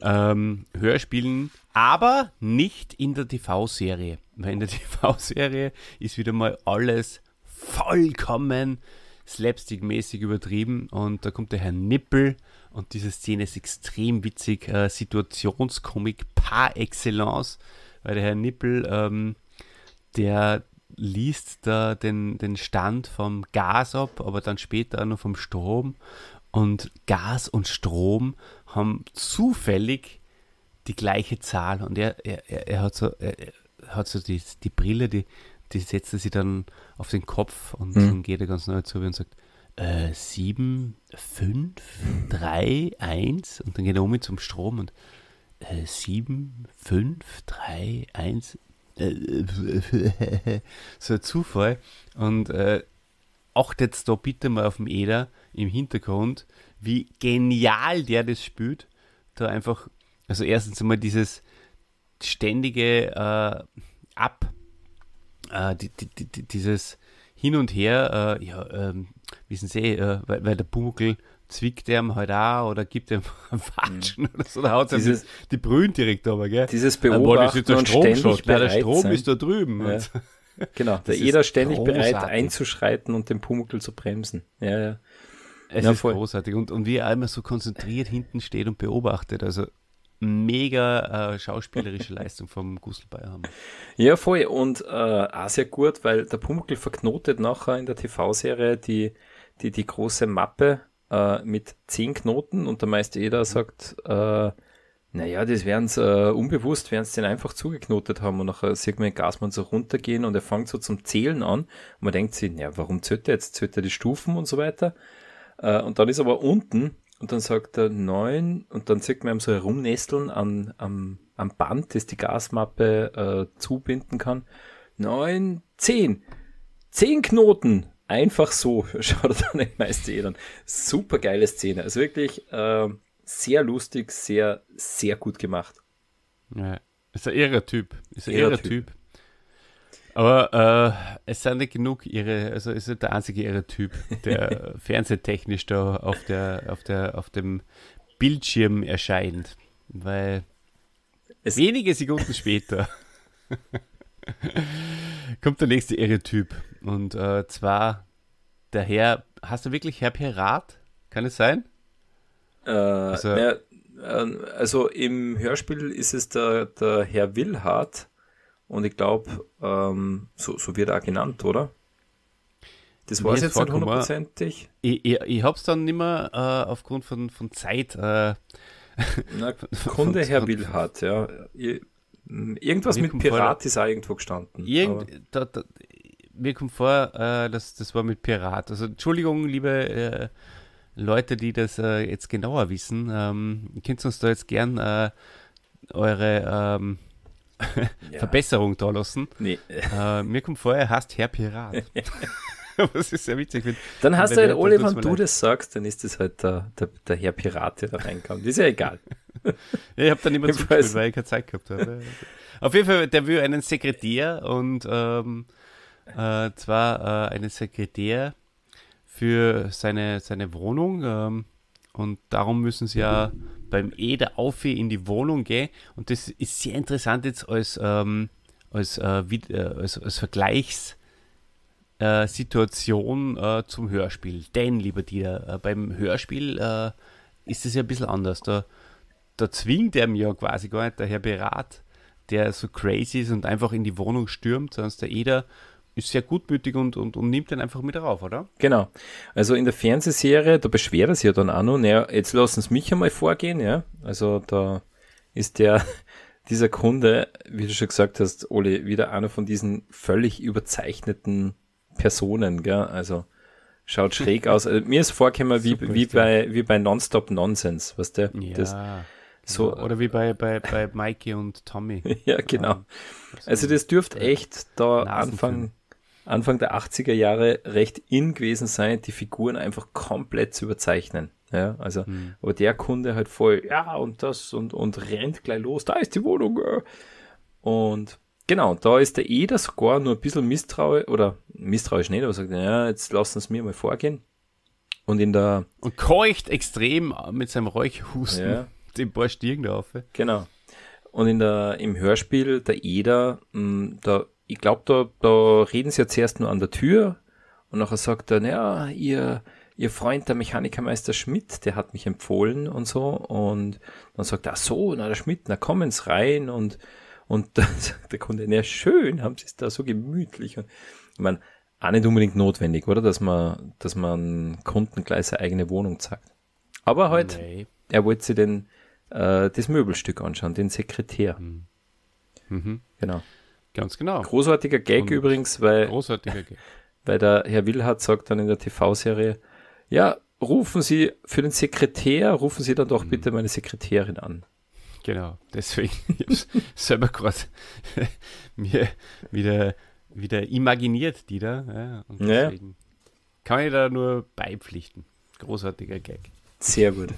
ähm, Hörspielen, aber nicht in der TV-Serie. Weil in der TV-Serie ist wieder mal alles vollkommen slapstick-mäßig übertrieben. Und da kommt der Herr Nippel und diese Szene ist extrem witzig. Äh, Situationskomik par excellence, weil der Herr Nippel, ähm, der liest da den, den Stand vom Gas ab, aber dann später auch noch vom Strom. Und Gas und Strom haben zufällig die gleiche Zahl. Und er, er, er hat so, er, er hat so die, die Brille, die die setzte sie dann auf den Kopf und mhm. dann geht er ganz neu zu mir und sagt, äh, 7, 5, 3, 1 und dann geht er um mit zum Strom und äh, 7, 5, 3, 1 so ein Zufall und äh, achtet da bitte mal auf dem Eder im Hintergrund, wie genial der das spielt, da einfach, also erstens einmal dieses ständige äh, Ab- äh, die, die, die, dieses Hin und Her, äh, ja, ähm, wissen Sie, äh, weil, weil der Bumuckel zwickt er ihm halt auch oder gibt er ihm Watschen mhm. oder so, da haut dieses, die Brühen direkt aber, gell? Dieses äh, Beobachten der und ständig bereit der Strom sein. ist da drüben. Ja. Also, genau, da jeder ständig großartig. bereit einzuschreiten und den Pumuckl zu bremsen. Ja, ja. Es ja, ist voll. großartig und, und wie er einmal so konzentriert hinten steht und beobachtet, also mega äh, schauspielerische Leistung vom Gustl haben. Ja, voll. Und äh, auch sehr gut, weil der Pumuckl verknotet nachher in der TV-Serie die, die, die große Mappe äh, mit zehn Knoten und der meiste jeder mhm. sagt, äh, naja, das werden sie äh, unbewusst, werden sie den einfach zugeknotet haben und nachher sieht man den Gasmann so runtergehen und er fängt so zum Zählen an und man denkt sich, naja, warum zählt er jetzt? Zählt er die Stufen und so weiter? Äh, und dann ist aber unten und dann sagt er neun und dann sieht man ihm so herumnesteln am, am, am Band, das die Gasmappe äh, zubinden kann. Neun, zehn. Zehn Knoten. Einfach so schaut er dann meist jeder. Eh Super geile Szene. Also wirklich äh, sehr lustig, sehr, sehr gut gemacht. Ja. Ist ein irrer Typ. Ist ein irrer, irrer typ. Aber äh, es sind nicht genug ihre, also ist nicht der einzige ihre Typ, der fernsehtechnisch da auf der, auf der, auf dem Bildschirm erscheint. Weil es wenige Sekunden später kommt der nächste irre Typ. Und äh, zwar der Herr, hast du wirklich Herr Pirat? Kann es sein? Äh, also, na, ähm, also, im Hörspiel ist es der, der Herr Willhardt. Und ich glaube, ähm, so, so wird er auch genannt, oder? Das war es jetzt nicht hundertprozentig. Ich, ich, ich habe es dann nicht mehr äh, aufgrund von, von Zeit. Äh, Na, Kunde Herr Wilhardt, ja. Irgendwas mit Pirat vor, ist auch irgendwo gestanden. Irgend, da, da, mir kommt vor, äh, das, das war mit Pirat. Also Entschuldigung, liebe äh, Leute, die das äh, jetzt genauer wissen. Ähm, könnt ihr uns da jetzt gern äh, eure ähm, ja. Verbesserung da lassen. Nee. Äh, mir kommt vorher, er heißt Herr Pirat. Was ist sehr witzig. Wenn, dann hast du halt alle, wenn du leid. das sagst, dann ist das halt der, der, der Herr Pirat, der da reinkommt. Ist ja egal. ja, ich habe dann immer zugespielt, weil ich keine Zeit gehabt habe. Auf jeden Fall, der will einen Sekretär und ähm, äh, zwar äh, einen Sekretär für seine, seine Wohnung ähm, und darum müssen sie ja beim E der Aufi in die Wohnung gehe. Und das ist sehr interessant jetzt als, ähm, als, äh, äh als, als Vergleichssituation äh, äh, zum Hörspiel. Denn, lieber Dieter, äh, beim Hörspiel äh, ist es ja ein bisschen anders. Da, da zwingt er mir ja quasi gar nicht der Herr Berat, der so crazy ist und einfach in die Wohnung stürmt, sondern der Eder ist sehr gutmütig und, und, und nimmt den einfach mit rauf, oder? Genau. Also in der Fernsehserie, da beschwert er sich ja dann auch noch, naja, jetzt lassen Sie mich einmal vorgehen, ja. Also da ist der, dieser Kunde, wie du schon gesagt hast, Oli, wieder einer von diesen völlig überzeichneten Personen, gell? Also schaut schräg aus. Also, mir ist vorgekommen wie, wie, bei, wie bei Nonstop Nonsense, was der, Ja. Das, so, oder wie bei, bei, bei Mikey und Tommy. ja, genau. Also das dürfte echt da anfangen, Anfang der 80er Jahre recht in gewesen sein, die Figuren einfach komplett zu überzeichnen. Ja, also, mhm. aber der Kunde halt voll, ja, und das und, und rennt gleich los, da ist die Wohnung. Äh. Und genau, da ist der Eder sogar nur ein bisschen misstrauisch, oder misstrauisch nicht, aber sagt, ja, jetzt lassen es mir mal vorgehen. Und in der. Und keucht extrem mit seinem Räuchhusten ja. den paar Stirn auf. Genau. Und in der, im Hörspiel, der Eder, mh, mm, da ich glaube, da, da reden sie ja zuerst nur an der Tür und nachher sagt er, naja, ihr, ihr Freund, der Mechanikermeister Schmidt, der hat mich empfohlen und so. Und dann sagt er, ach so, na der Schmidt, na kommen Sie rein. Und, und dann sagt der Kunde, na schön, haben sie es da so gemütlich. Und ich meine, auch nicht unbedingt notwendig, oder? Dass man, dass man Kunden gleich seine eigene Wohnung zeigt. Aber heute, halt, nee. er wollte sie den, äh, das Möbelstück anschauen, den Sekretär. Mhm. Genau. Ganz genau. Großartiger Gag Und übrigens, weil, großartiger Gag. weil der Herr Willhardt sagt dann in der TV-Serie, ja, rufen Sie für den Sekretär, rufen Sie dann doch mhm. bitte meine Sekretärin an. Genau, deswegen ich selber gerade mir wieder, wieder imaginiert, die da. Ja, und deswegen ja. kann ich da nur beipflichten. Großartiger Gag. Sehr gut.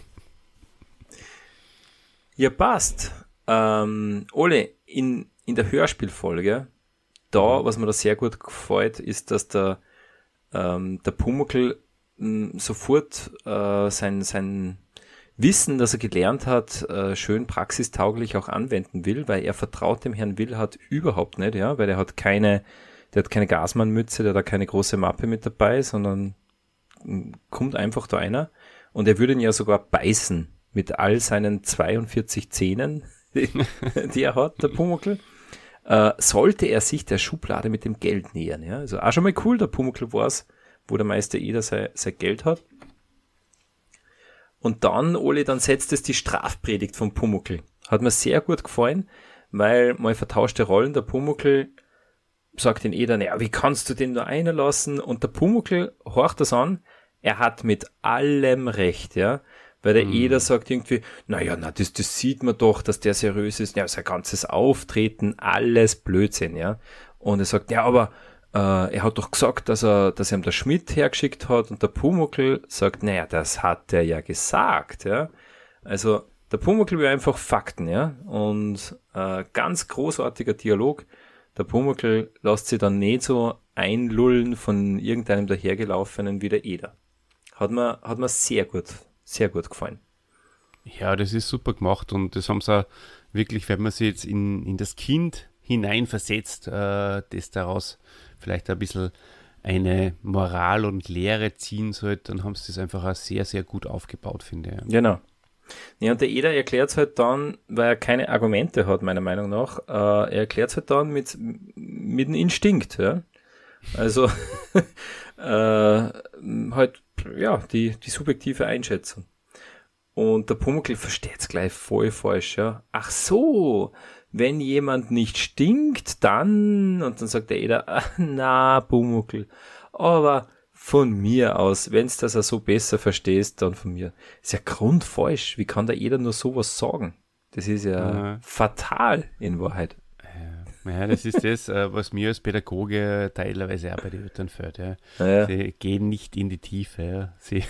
Ja, passt. Ähm, Ole, in in der Hörspielfolge, da, mhm. was mir da sehr gut gefällt, ist, dass der, ähm, der Pumuckl mh, hm, sofort äh, sein, sein Wissen, das er gelernt hat, äh, schön praxistauglich auch anwenden will, weil er vertraut dem Herrn Willhardt überhaupt nicht, ja, weil er hat keine, der hat keine Gasmannmütze, der hat da keine große Mappe mit dabei, sondern hm, kommt einfach da einer und er würde ihn ja sogar beißen mit all seinen 42 Zähnen den, die er hat, der Pumuckl, äh, sollte er sich der Schublade mit dem Geld nähern. Ja? Also auch schon mal cool, der Pumuckl war es, wo der Meister Eder sein, sein Geld hat. Und dann, Ole, dann setzt es die Strafpredigt vom Pumuckl. Hat mir sehr gut gefallen, weil mal vertauschte Rollen, der Pumuckl sagt den Eder, naja, wie kannst du den nur einlassen? Und der Pumuckl horcht das an, er hat mit allem Recht, ja weil der mhm. jeder sagt irgendwie, naja, na, das, das sieht man doch, dass der seriös ist, ja, sein ganzes Auftreten, alles Blödsinn, ja. Und er sagt, ja, aber äh, er hat doch gesagt, dass er, dass er ihm der Schmidt hergeschickt hat und der Pumuckl sagt, naja, das hat er ja gesagt, ja. Also der Pumuckl will einfach Fakten, ja. Und äh, ganz großartiger Dialog. Der Pumuckl lässt sich dann nicht so einlullen von irgendeinem dahergelaufenen wie der Eder. Hat man, hat man sehr gut sehr gut gefallen. Ja, das ist super gemacht und das haben sie auch wirklich, wenn man sich jetzt in, in das Kind hineinversetzt, äh, das daraus vielleicht ein bisschen eine Moral und Lehre ziehen sollte, dann haben sie das einfach auch sehr, sehr gut aufgebaut, finde ich. Genau. Ja, und der Eder erklärt es halt dann, weil er keine Argumente hat, meiner Meinung nach, äh, er erklärt es halt dann mit, mit einem Instinkt. Ja? Also, äh, halt, ja, die, die subjektive Einschätzung. Und der Pumuckl versteht's gleich voll falsch, ja. Ach so, wenn jemand nicht stinkt, dann, und dann sagt der Eder, ah, na, Pumuckl, aber von mir aus, wenn's das auch so besser verstehst, dann von mir. Ist ja grundfalsch. Wie kann da jeder nur sowas sagen? Das ist ja, ja. fatal in Wahrheit. Ja, das ist das, äh, was mir als Pädagoge teilweise auch bei den Eltern fällt. Ja. Ah, ja. Sie gehen nicht in die Tiefe. Ja. Sie,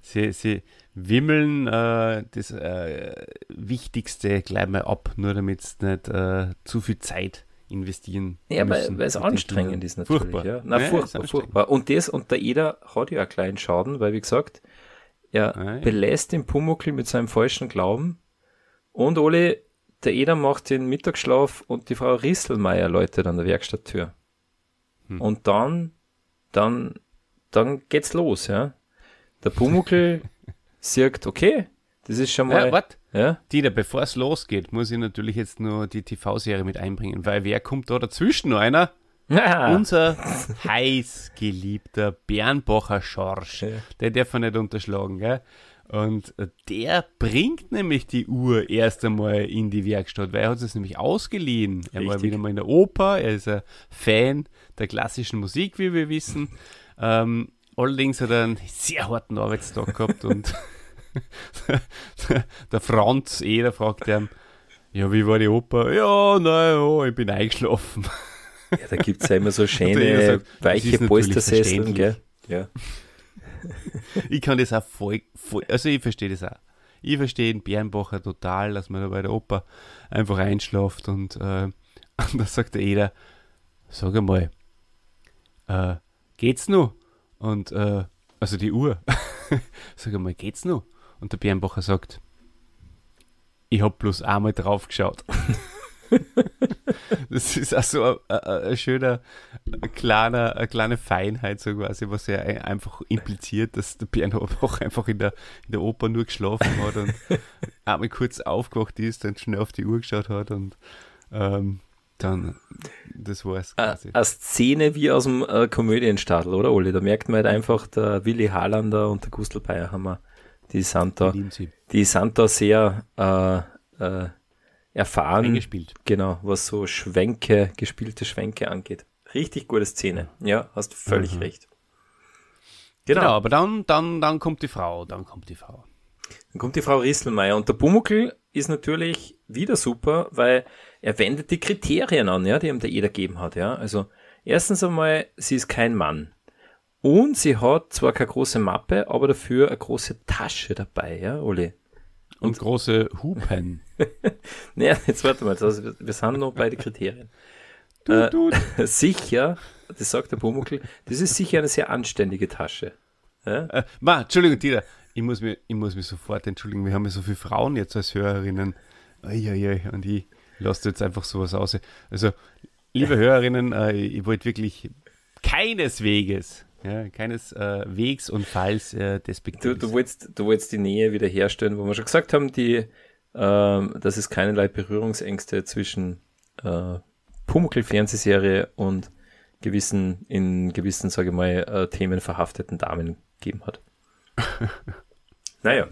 sie, sie wimmeln äh, das äh, Wichtigste gleich mal ab, nur damit es nicht äh, zu viel Zeit investieren Ja, müssen, weil, es anstrengend ist natürlich. Furchtbar. Ja. Nein, ja, furchtbar, furchtbar. Und das, und der Eder hat ja einen kleinen Schaden, weil wie gesagt, er ah, belässt den Pumuckl mit seinem falschen Glauben und Ole der Eder macht den Mittagsschlaf und die Frau Risselmeier läutet an der Werkstatttür. Hm. Und dann, dann, dann geht's los, ja. Der Pumuckl sagt, okay, das ist schon mal. Ja, wart. Ja? Dieter, bevor es losgeht, muss ich natürlich jetzt nur die TV-Serie mit einbringen, weil wer kommt da dazwischen? Einer? Ja. Unser heißgeliebter Bernbacher Schorsch. Ja. Der darf man nicht unterschlagen, gell? Und äh, der bringt nämlich die Uhr erst einmal in die Werkstatt, weil er hat es nämlich ausgeliehen. Er Richtig. war wieder mal in der Oper, er ist ein Fan der klassischen Musik, wie wir wissen. ähm, allerdings hat er einen sehr harten Arbeitstag gehabt und der Franz Eder fragt ihn, ja, wie war die Oper? Ja, naja, ich bin eingeschlafen. ja, da gibt es ja immer so schöne, sagt, weiche Polstersesseln, gell? Ja. ich kann das auch voll, voll also ich verstehe das auch. Ich verstehe den Bärenbacher total, dass man da bei der Oper einfach einschlaft und, äh, da sagt jeder, sag einmal, äh, geht's noch? Und äh, also die Uhr, sag einmal, geht's noch? Und der Bärenbacher sagt, ich hab bloß einmal drauf geschaut. das ist also ein schöner, a kleiner, a kleine Feinheit, so quasi, was ja einfach impliziert, dass der Bernhard auch einfach in der, in der Oper nur geschlafen hat und einmal kurz aufgewacht ist, dann schnell auf die Uhr geschaut hat und ähm, dann, das war's quasi. Eine Szene wie aus dem äh, Komödienstadel, oder Olli? Da merkt man halt einfach, der Willi Harlander und der Gustl Bayerhammer, die sind da, die sind da sehr äh, äh, erfahren. Gespielt. Genau, was so Schwenke, gespielte Schwenke angeht. Richtig gute Szene. Ja, hast völlig mhm. recht. Genau. genau. aber dann, dann, dann kommt die Frau, dann kommt die Frau. Dann kommt die Frau Risselmeier und der Pumuckl ist natürlich wieder super, weil er wendet die Kriterien an, ja, die ihm der Eder gegeben hat, ja. Also, erstens einmal, sie ist kein Mann. Und sie hat zwar keine große Mappe, aber dafür eine große Tasche dabei, ja, Uli. Und, große Hupen. naja, jetzt warte mal, also wir sind noch bei den Kriterien. Du, du. Äh, sicher, das sagt der Pumuckl, das ist sicher eine sehr anständige Tasche. Ja? Äh, ma, Entschuldigung, Dieter, ich muss, mich, ich muss mich sofort entschuldigen, wir haben ja so viele Frauen jetzt als Hörerinnen. Eieiei, und ich lasse jetzt einfach sowas aus. Also, liebe Hörerinnen, äh, ich wollte wirklich keineswegs ja, keineswegs äh, und falls äh, despektierlich. Du, du, willst, du willst die Nähe wiederherstellen, wo wir schon gesagt haben, die, äh, dass es keinerlei Berührungsängste zwischen äh, Pumuckl-Fernsehserie und gewissen, in gewissen, sage ich mal, äh, Themen verhafteten Damen gegeben hat. naja.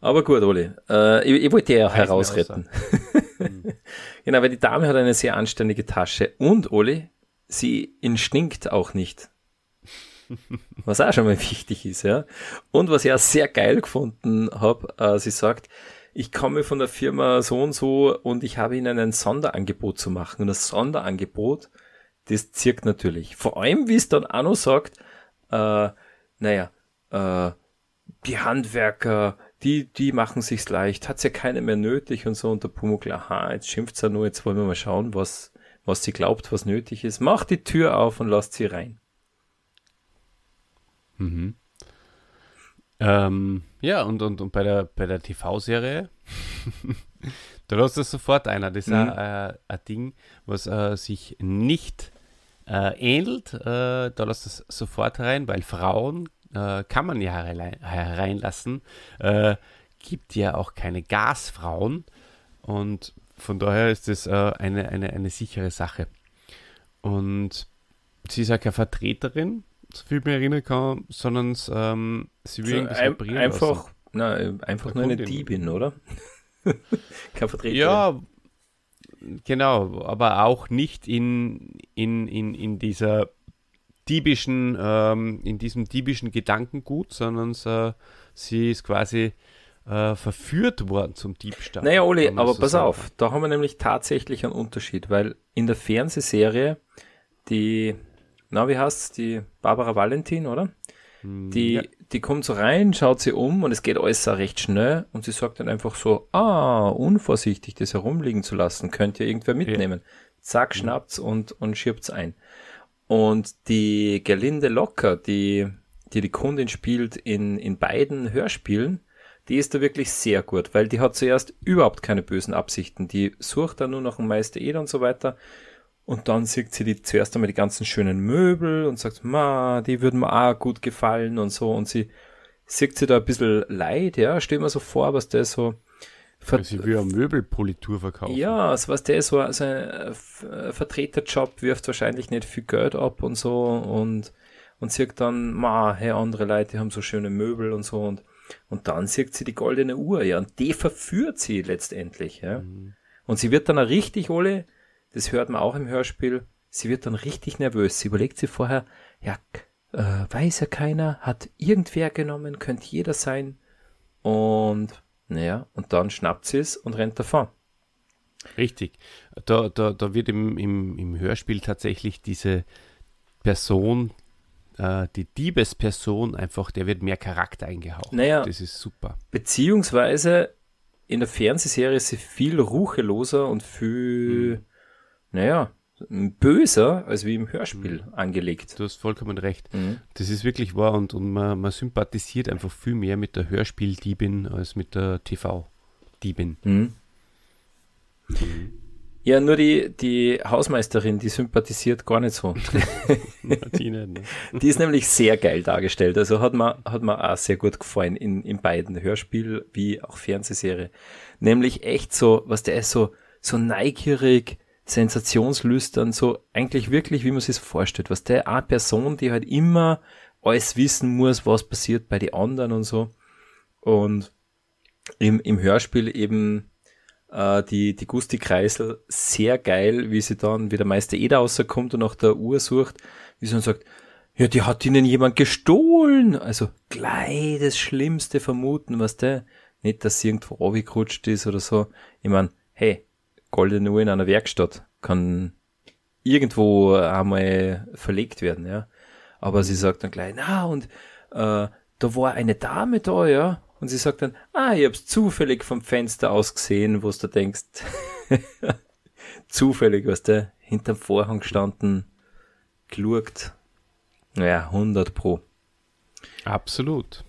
Aber gut, Oli. Äh, ich, ich, wollte ja herausretten. genau, weil die Dame hat eine sehr anständige Tasche und, Oli, sie instinkt auch nicht was auch schon mal wichtig ist, ja. Und was ich auch sehr geil gefunden habe, äh, sie sagt, ich komme von der Firma so und so und ich habe ihnen ein Sonderangebot zu machen. Und das Sonderangebot, das zirkt natürlich. Vor allem, wie es dann auch noch sagt, äh, naja, äh, die Handwerker, die, die machen sich's leicht, hat's ja keine mehr nötig und so. Und der Pumuckl, aha, jetzt schimpft's ja nur, jetzt wollen wir mal schauen, was, was sie glaubt, was nötig ist. Macht die Tür auf und lasst sie rein. Mhm. Ähm, ja, und, und, und bei der, bei der TV-Serie, da lässt es sofort einer. Das ist mhm. ein, äh, ein, Ding, was äh, sich nicht äh, ähnelt. Äh, da lässt es sofort rein, weil Frauen äh, kann man ja hereinlassen. Äh, gibt ja auch keine Gasfrauen. Und von daher ist das eine, eine, eine sichere Sache. Und sie ist ja keine Vertreterin so viel mehr erinnern kann, sondern ähm, sie will also irgendwas ein, einfach, na, äh, einfach nur eine Diebin, oder? Kein Vertreter. Ja, genau, aber auch nicht in, in, in, in dieser diebischen, ähm, in diesem diebischen Gedankengut, sondern äh, sie ist quasi äh, verführt worden zum Diebstahl. Naja, Oli, aber so pass sagen. auf, da haben wir nämlich tatsächlich einen Unterschied, weil in der Fernsehserie, die na, wie heißt die Barbara Valentin, oder? Hm, die, ja. die kommt so rein, schaut sie um und es geht alles recht schnell und sie sagt dann einfach so, ah, unvorsichtig, das herumliegen zu lassen, könnt ihr irgendwer mitnehmen. Ja. Zack, mhm. schnappt's und, und schirbt's ein. Und die Gelinde Locker, die, die die Kundin spielt in, in beiden Hörspielen, die ist da wirklich sehr gut, weil die hat zuerst überhaupt keine bösen Absichten. Die sucht dann nur noch einen Meister Eder und so weiter und dann sieht sie die zuerst einmal die ganzen schönen Möbel und sagt, ma, die würden mir auch gut gefallen und so. Und sie sieht sie da ein bisschen leid, ja, stell mir so vor, was der so. Ver also sie will eine Möbelpolitur verkaufen. Ja, also was der so, also ein äh, äh, Vertreterjob wirft wahrscheinlich nicht viel Geld ab und so und, und sieht dann, ma, hey, andere Leute die haben so schöne Möbel und so und, und dann sieht sie die goldene Uhr, ja, und die verführt sie letztendlich, ja. Mhm. Und sie wird dann auch richtig, Ole, das hört man auch im Hörspiel, sie wird dann richtig nervös. Sie überlegt sich vorher, ja, äh, weiß ja keiner, hat irgendwer genommen, könnte jeder sein. Und naja, und dann schnappt sie es und rennt davon. Richtig. Da, da, da wird im, im, im Hörspiel tatsächlich diese Person, äh, die Diebesperson, einfach, der wird mehr Charakter eingehaucht. Naja, das ist super. Beziehungsweise in der Fernsehserie ist sie viel rucheloser und viel. Mhm naja, böser als wie im Hörspiel mhm. angelegt. Du hast vollkommen recht. Mhm. Das ist wirklich wahr und, und man, man, sympathisiert einfach viel mehr mit der Hörspieldiebin als mit der TV-Diebin. Mhm. Ja, nur die, die Hausmeisterin, die sympathisiert gar nicht so. die, ne? die ist nämlich sehr geil dargestellt. Also hat man, hat man auch sehr gut gefallen in, in beiden Hörspiel wie auch Fernsehserie. Nämlich echt so, was der ist so, so neugierig, sensationslüstern, so eigentlich wirklich, wie man sich vorstellt. Was der eine Person, die halt immer alles wissen muss, was passiert bei den anderen und so. Und im, im Hörspiel eben äh, die, die Gusti Kreisel sehr geil, wie sie dann, wie der Meister Eder rauskommt und nach der Uhr sucht, wie sie dann sagt, ja, die hat ihnen jemand gestohlen. Also gleich das Schlimmste vermuten, was der. Nicht, dass sie irgendwo abgerutscht ist oder so. Ich mein, hey, goldene Uhr in einer Werkstatt kann irgendwo einmal verlegt werden, ja. Aber sie sagt dann gleich, na, und äh, da war eine Dame da, ja. Und sie sagt dann, ah, ich hab's zufällig vom Fenster aus gesehen, wo du denkst, zufällig, was der hinterm Vorhang gestanden, gelurkt. Naja, 100 pro. Absolut.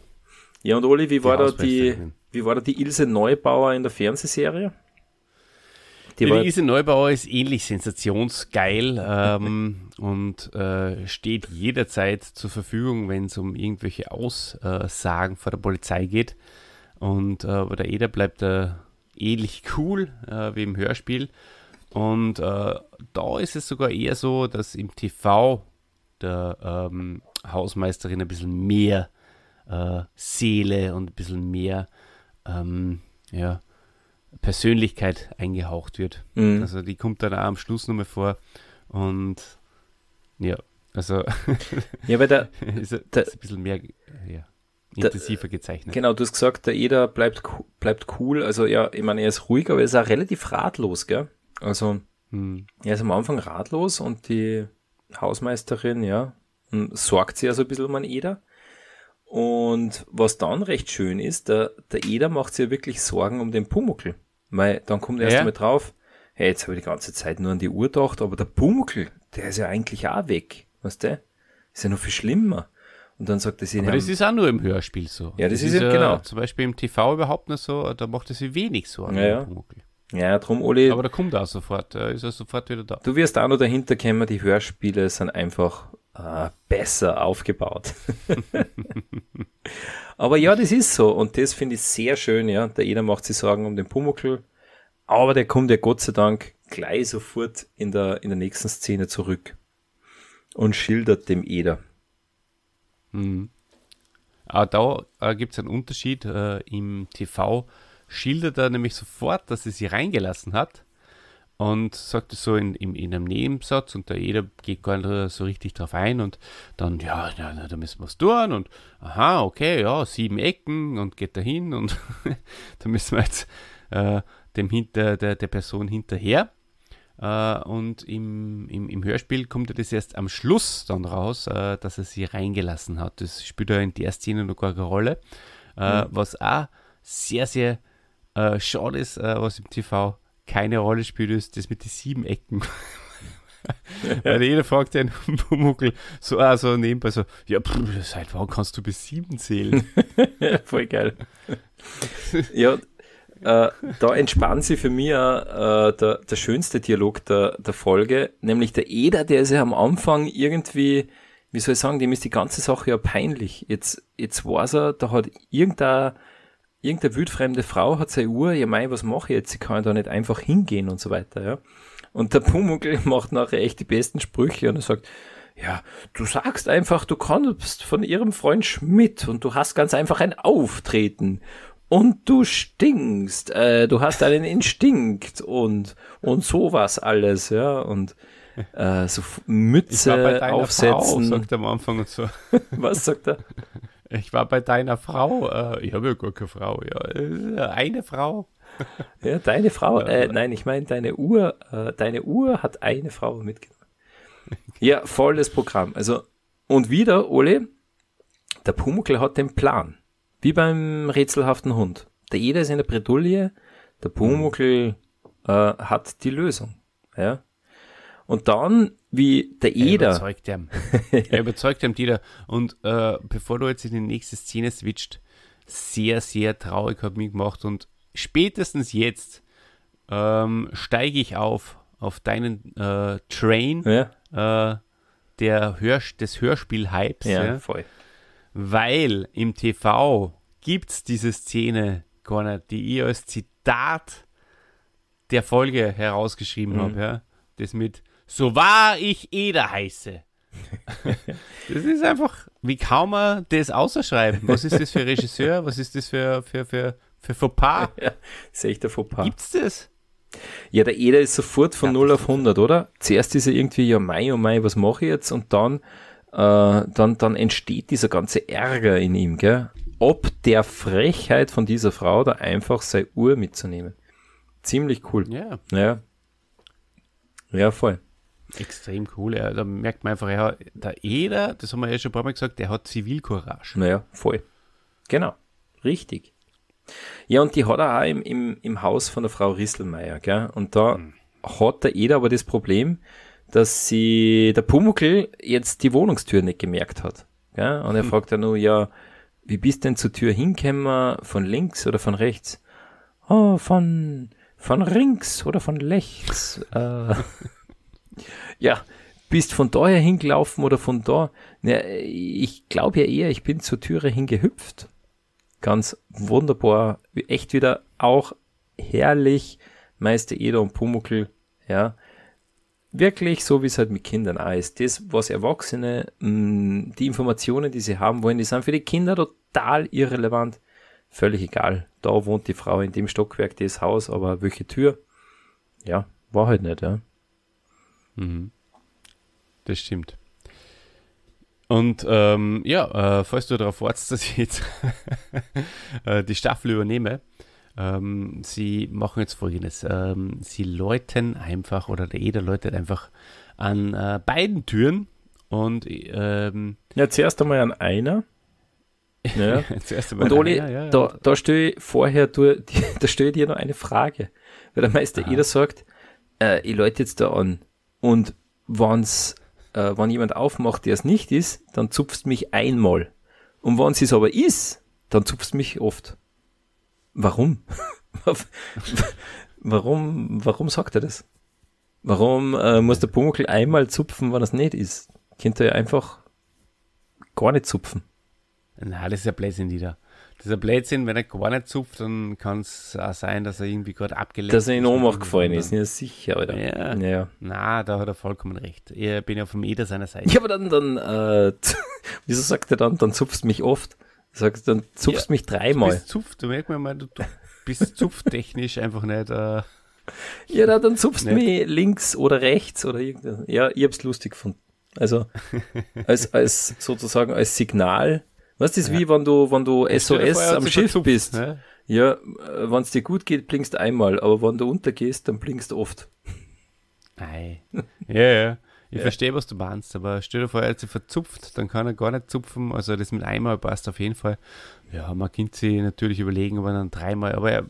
Ja, und Oli, wie die war, da die, wie war da die Ilse Neubauer in der Fernsehserie? Die, die Ise Neubauer ist ähnlich sensationsgeil ähm, und äh, steht jederzeit zur Verfügung, wenn es um irgendwelche Aussagen vor der Polizei geht. Und äh, der Eder bleibt äh, ähnlich cool äh, wie im Hörspiel. Und äh, da ist es sogar eher so, dass im TV der ähm, Hausmeisterin ein bisschen mehr äh, Seele und ein bisschen mehr ähm, ja, Persönlichkeit eingehaucht wird. Mhm. Also die kommt dann auch am Schluss nochmal vor und ja, also ja, weil da, ist, ist ein bisschen mehr ja, intensiver da, gezeichnet. Genau, du hast gesagt, der Eder bleibt, bleibt cool, also ja, ich meine, er ist ruhig, aber er ist auch relativ ratlos, gell? Also mhm. er ist am Anfang ratlos und die Hausmeisterin, ja, hm, sorgt sie also ein bisschen um einen Eder. Und was dann recht schön ist, der, der Eder macht sich ja wirklich Sorgen um den Pumuckel. Weil dann kommt erst ja. einmal drauf, hey, jetzt habe ich die ganze Zeit nur an die Uhr gedacht, aber der Bunkel, der ist ja eigentlich auch weg. Weißt du? Ist ja noch viel schlimmer. Und dann sagt er sie, aber das ist auch nur im Hörspiel so. Ja, das, das ist, ist ja, genau. Zum Beispiel im TV überhaupt nicht so, da macht er sie wenig so an ja, ja. Bunkel. Ja, drum, Oli. Aber da kommt er auch sofort, äh, ist er sofort wieder da. Du wirst auch noch dahinter kommen, die Hörspiele sind einfach äh, besser aufgebaut. aber ja, das ist so und das finde ich sehr schön, ja. Der Eder macht sich Sorgen um den Pumuckl, aber der kommt ja Gott sei Dank gleich sofort in der, in der nächsten Szene zurück und schildert dem Eder. Mhm. Aber ah, da äh, gibt es einen Unterschied. Äh, Im TV schildert er nämlich sofort, dass er sie reingelassen hat und sagt sagte so in, in, in, einem Nebensatz und da jeder geht gar nicht so richtig drauf ein und dann, ja, na, da müssen wir es tun und aha, okay, ja, sieben Ecken und geht dahin und da müssen wir jetzt äh, dem hinter, der, der Person hinterher. Äh, und im, im, im, Hörspiel kommt ja das erst am Schluss dann raus, äh, dass er sie reingelassen hat. Das spielt ja in der Szene noch gar keine Rolle. Äh, mhm. Was auch sehr, sehr äh, schade ist, äh, was im TV keine Rolle spielt, ist das mit den sieben Ecken. Weil jeder fragt den Pumuckl so, also nebenbei so, ja, pff, seit wann kannst du bis sieben zählen? Voll geil. ja, äh, da entspannt sich für mich äh, der, der schönste Dialog der, der Folge, nämlich der Eder, der ist ja am Anfang irgendwie, wie soll ich sagen, dem ist die ganze Sache ja peinlich. Jetzt, jetzt weiß er, da hat irgendein irgendeine wildfremde Frau hat seine Uhr, ja mei, was mache ich jetzt? Sie kann da nicht einfach hingehen und so weiter, ja. Und der Pumuckl macht nachher echt die besten Sprüche und er sagt, ja, du sagst einfach, du kommst von ihrem Freund Schmidt und du hast ganz einfach ein Auftreten und du stinkst, äh, du hast einen Instinkt und, und sowas alles, ja, und äh, so Mütze aufsetzen. Frau, sagt er am Anfang und so. Was sagt er? Ich war bei deiner Frau. Äh, ich habe ja gar keine Frau. Ja, eine Frau. Ja, deine Frau. Ja. Äh, nein, ich meine, deine Uhr, äh, deine Uhr hat eine Frau mitgenommen. Ja, volles Programm. Also, und wieder, Ole, der Pumuckl hat den Plan. Wie beim rätselhaften Hund. Der jeder ist in der Bredouille, der hm. Pumuckl äh, hat die Lösung. Ja. Und dann, wie der Eder. Er überzeugt ihm. er überzeugt ihm, Dieter. Und äh, bevor du jetzt in die nächste Szene switcht, sehr, sehr traurig hat mich gemacht. Und spätestens jetzt ähm, steige ich auf, auf deinen äh, Train ja. äh, der Hör des Hörspiel-Hypes. Ja, ja, voll. Weil im TV gibt es diese Szene gar nicht, die ich als Zitat der Folge herausgeschrieben mhm. habe. Ja? Das mit so wahr ich Eder heiße. das ist einfach, wie kann man das außerschreiben? Was ist das für Regisseur? Was ist das für, für, für, für Fauxpas? Ja, das ist der Fauxpas. Gibt's das? Ja, der Eder ist sofort von ja, 0 auf 100, oder? Zuerst ist er irgendwie, ja, mei, oh mei, was mache ich jetzt? Und dann, äh, dann, dann entsteht dieser ganze Ärger in ihm, gell? Ob der Frechheit von dieser Frau da einfach seine Uhr mitzunehmen. Ziemlich cool. Ja. Ja, ja voll. Extrem cool. Ja. Da merkt man einfach, ja, der Eder, das haben wir ja schon ein paar Mal gesagt, der hat Zivilcourage. Naja, voll. Genau. Richtig. Ja, und die hat er auch im, im, im Haus von der Frau Risselmeier, gell? Und da mhm. hat der Eder aber das Problem, dass sie der Pumuckl jetzt die Wohnungstür nicht gemerkt hat. Gell? Und er mhm. fragt ja nur, ja, wie bist denn zur Tür hinkämmer? Von links oder von rechts? Oh, von, von rings oder von rechts. äh. Ja, bist von daher hingelaufen oder von da? Na, ich glaube ja eher, ich bin zur Türe hingehüpft. Ganz wunderbar. Echt wieder auch herrlich. Meister Eder und Pumuckl, ja. Wirklich so, wie es halt mit Kindern auch ist. Das, was Erwachsene, mh, mm, die Informationen, die sie haben wollen, die sind für die Kinder total irrelevant. Völlig egal. Da wohnt die Frau in dem Stockwerk, das Haus, aber welche Tür? Ja, war halt nicht, ja. Mhm. Das stimmt. Und ähm, ja, äh, falls du darauf wartest, dass ich jetzt äh, die Staffel übernehme, ähm, sie machen jetzt folgendes. Ähm, sie läuten einfach, oder der Eder läutet einfach an äh, beiden Türen. Und ähm, ja, zuerst einmal an einer. Ja. zuerst einmal und an einer, ja, ja. da, da stelle ich vorher, du, da stelle ich dir noch eine Frage. Weil der Meister Aha. Eder sagt, äh, ich läute jetzt da an und wenn's, äh, wenn jemand aufmacht, der es nicht ist, dann zupft mich einmal. Und wenn es aber ist, dann zupft mich oft. Warum? warum, warum sagt er das? Warum äh, muss der Pumuckl einmal zupfen, wenn es nicht ist? Könnte er einfach gar nicht zupfen. Nein, das ist ja Blödsinn, die da dieser Blödsinn, wenn er gar nicht zupft, dann kann es auch sein, dass er irgendwie gerade abgelenkt ist. Dass er in Ohnmacht gefallen ist, ja sicher, Alter. Ja. ja. Na, da hat er vollkommen recht. Ich bin ja vom Eder seiner Seite. Ja, aber dann, dann, äh, wieso sagt er dann, dann zupfst mich oft? Sagst dann zupfst ja, mich dreimal. Du bist zupft, du merkst mal, du, du bist zupftechnisch einfach nicht, äh, Ja, na, dann zupfst nicht. mich links oder rechts oder irgendwas. Ja, ich hab's lustig gefunden. Also, als, als sozusagen als Signal Weißt du, ja. wie wenn du, wenn du SOS am Schiff verzupft, bist. Ne? Ja, äh, wenn es dir gut geht, blinkst einmal, aber wenn du untergehst, dann blinkst du oft. Nein. ja, ja. Ich ja. verstehe, was du meinst, aber stell dir vor, er hat sich verzupft, dann kann er gar nicht zupfen. Also das mit einmal passt auf jeden Fall. Ja, man könnte sich natürlich überlegen, ob er dann dreimal, aber er,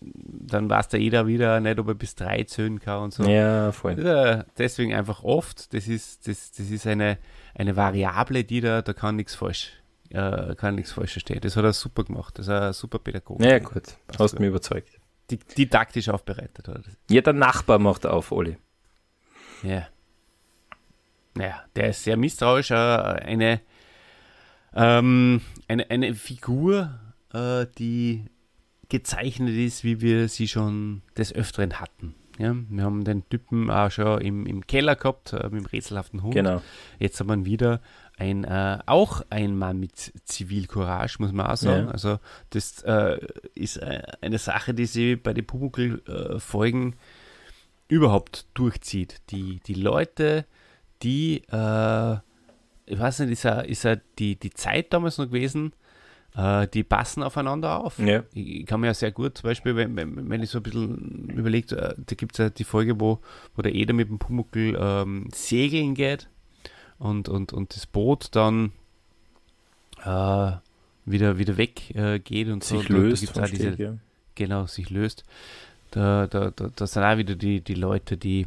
dann weiß der jeder wieder nicht, ob er bis drei zählen kann und so. Ja, voll. Ja, deswegen einfach oft, das ist, das, das ist eine, eine Variable, die da, da kann nichts falsch äh, kann nichts falsch verstehen. Das hat er super gemacht. Das ist ein super Pädagoge. Ja, gut. Passt Hast gut. mich überzeugt. didaktisch aufbereitet Jeder Nachbar macht auf, Oli. Ja. Naja, der ist sehr misstrauisch. Äh, eine, ähm, eine, eine Figur, äh, die gezeichnet ist, wie wir sie schon des Öfteren hatten. Ja, wir haben den Typen auch schon im, im Keller gehabt, äh, mit dem rätselhaften Hund. Genau. Jetzt haben wir ihn wieder ein, äh, auch einmal mit Zivilcourage, muss man auch sagen. Ja. Also das äh, ist äh, eine Sache, die sie bei den Pumuckl-Folgen äh, überhaupt durchzieht. Die, die Leute, die, äh, ich weiß nicht, ist ja, ist die, die Zeit damals noch gewesen, äh, die passen aufeinander auf. Ja. Ich, kann mir ja sehr gut, zum Beispiel, wenn, wenn, wenn ich so ein bisschen überlegt, äh, da gibt es ja die Folge, wo, wo der Eder mit dem Pumuckl ähm, segeln geht und, und, und das Boot dann äh, wieder, wieder weg äh, geht und sich so, löst. Da, da diese, Steg, ja. Genau, sich löst. Da, da, da, da sind auch wieder die, die Leute, die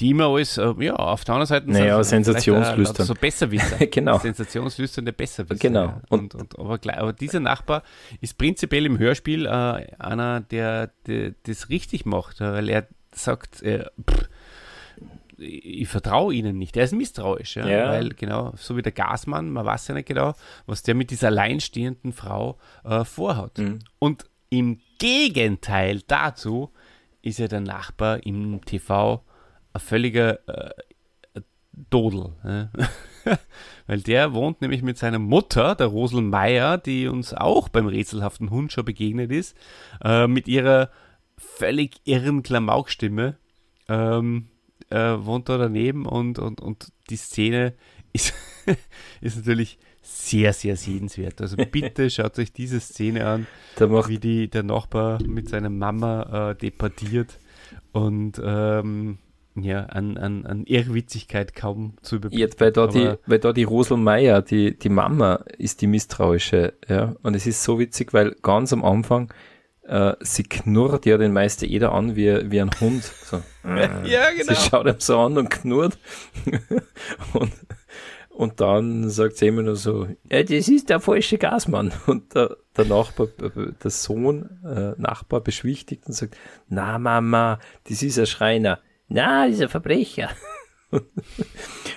die immer alles, äh, ja, auf der anderen Seite naja, sind Sensationslüstern. Äh, so Besserwisser. genau. Sensationslüsternde Besserwisser. Genau. Und, und, und aber, aber, dieser Nachbar ist prinzipiell im Hörspiel äh, einer, der, der, das richtig macht, äh, weil er sagt, äh, pff, ich vertraue ihnen nicht. Der ist misstrauisch, ja? ja? Weil, genau, so wie der Gasmann, man weiß ja nicht genau, was der mit dieser alleinstehenden Frau äh, vorhat. Mhm. Und im Gegenteil dazu ist ja der Nachbar im TV ein völliger äh, Dodel. Ja? Weil der wohnt nämlich mit seiner Mutter, der Rosel Meier, die uns auch beim rätselhaften Hund schon begegnet ist, äh, mit ihrer völlig irren Klamaukstimme. Ähm, äh, wohnt da daneben und, und, und die Szene ist, ist natürlich sehr, sehr sehenswert. Also bitte schaut euch diese Szene an, wie die, der Nachbar mit seiner Mama äh, debattiert und ähm, ja, an, an, an Irrwitzigkeit kaum zu überbieten. Jetzt, weil, da die, weil da die Rosel Meier, die, die Mama, ist die Misstrauische. Ja? Und es ist so witzig, weil ganz am Anfang äh, sie knurrt ja den Meister Eder an wie, wie ein Hund. So. ja, genau. Sie schaut ihm so an und knurrt. und, und dann sagt sie immer nur so, ja, das ist der falsche Gasmann. Und der, der Nachbar, der Sohn, äh, Nachbar beschwichtigt und sagt, na Mama, das ist ein Schreiner. Na, das ist ein Verbrecher.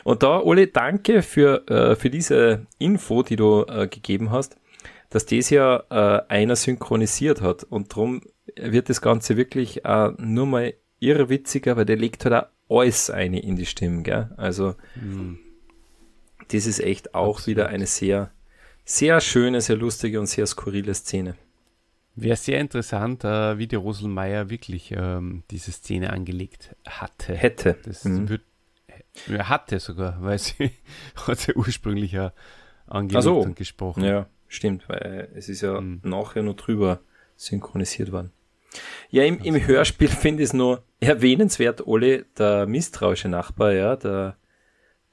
und da, Ole, danke für, äh, für diese Info, die du äh, gegeben hast dass das ja äh, einer synchronisiert hat. Und darum wird das Ganze wirklich äh, nur mal irrwitziger, weil der legt halt auch alles eine in die Stimmen, gell? Also mhm. das ist echt auch Absolut. wieder eine sehr, sehr schöne, sehr lustige und sehr skurrile Szene. Wäre sehr interessant, äh, wie die Roselmeier wirklich ähm, diese Szene angelegt hatte. Hätte. Das mhm. wird, er hatte sogar, weil sie hat ja ursprünglich ja angelegt so. und gesprochen. Ja. Stimmt, weil es ist ja mhm. nachher noch drüber synchronisiert worden. Ja, im, im also. Hörspiel finde ich es nur erwähnenswert, Ole, der misstrauische Nachbar, ja, der,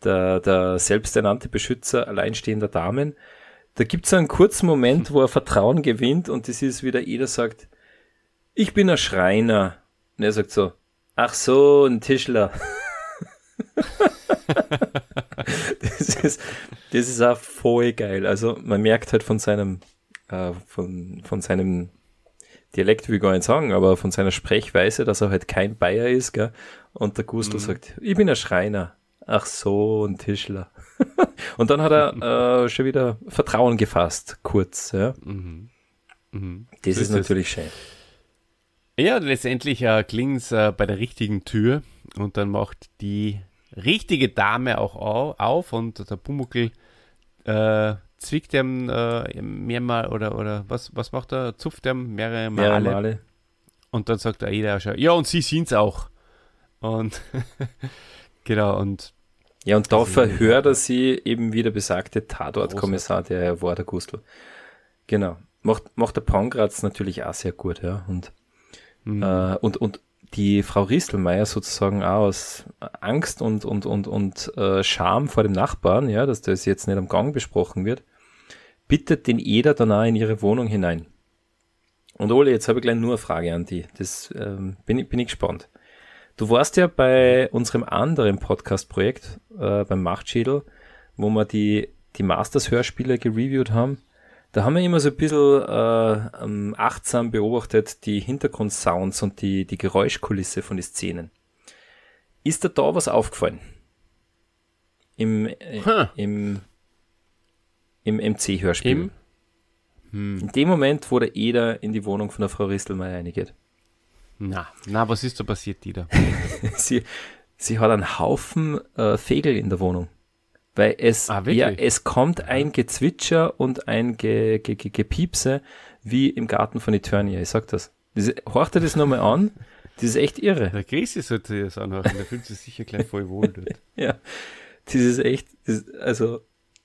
der, der selbsternannte Beschützer alleinstehender Damen. Da gibt es einen kurzen Moment, wo er Vertrauen gewinnt und das ist wie der Eder sagt, ich bin ein Schreiner. Und er sagt so, ach so, ein Tischler. das ist, das ist auch voll geil. Also man merkt halt von seinem, äh, von, von seinem Dialekt will ich gar nicht sagen, aber von seiner Sprechweise, dass er halt kein Bayer ist, gell? Und der Gustl mhm. sagt, ich bin ein Schreiner. Ach so, ein Tischler. und dann hat er äh, schon wieder Vertrauen gefasst, kurz. Ja? Mhm. Mhm. Das so ist, ist natürlich schön. Ja, letztendlich äh, klingt es äh, bei der richtigen Tür und dann macht die richtige Dame auch au auf und der Pumuckl äh, zwickt er äh, mehrmal oder, oder was, was macht er? Zupft er mehrere Male. Mehrere Male. Und dann sagt Aida schon, ja, und sie sind's auch. Und genau, und. Ja, und da also, verhört er sie eben wieder besagte Tatortkommissar, der Herr Warder Gustl. Genau. Macht, macht der Pongratz natürlich auch sehr gut, ja. Und, mhm. äh, und, und die Frau Rieselmeier sozusagen auch aus Angst und, und, und, und äh, Scham vor dem Nachbarn, ja, dass das jetzt nicht am Gang besprochen wird, bittet den Eder danach in ihre Wohnung hinein. Und Ole, jetzt habe ich gleich nur eine Frage an die. Das ähm, bin, bin ich gespannt. Du warst ja bei unserem anderen Podcast-Projekt, äh, beim Machtschädel, wo wir die, die Masters-Hörspiele gereviewt haben. Da haben wir immer so ein bisschen äh, ähm, achtsam beobachtet die Hintergrundsounds und die, die Geräuschkulisse von den Szenen. Ist da da was aufgefallen? Im, äh, im, im MC-Hörspiel. Hm. In dem Moment, wo der Eder in die Wohnung von der Frau Ristelmeier reingeht. Na, na, was ist da passiert, Eder? sie, sie hat einen Haufen äh, Fegel in der Wohnung. Weil es, ah, ja, es kommt ein Gezwitscher und ein Ge Ge Ge Gepiepse wie im Garten von Eternia. Ich sag das. Diese, horcht dir das nochmal an. Das ist echt irre. Der Grisi sollte halt, das anhören, der fühlt sich sicher gleich voll wohl dort. ja, das ist echt, das, also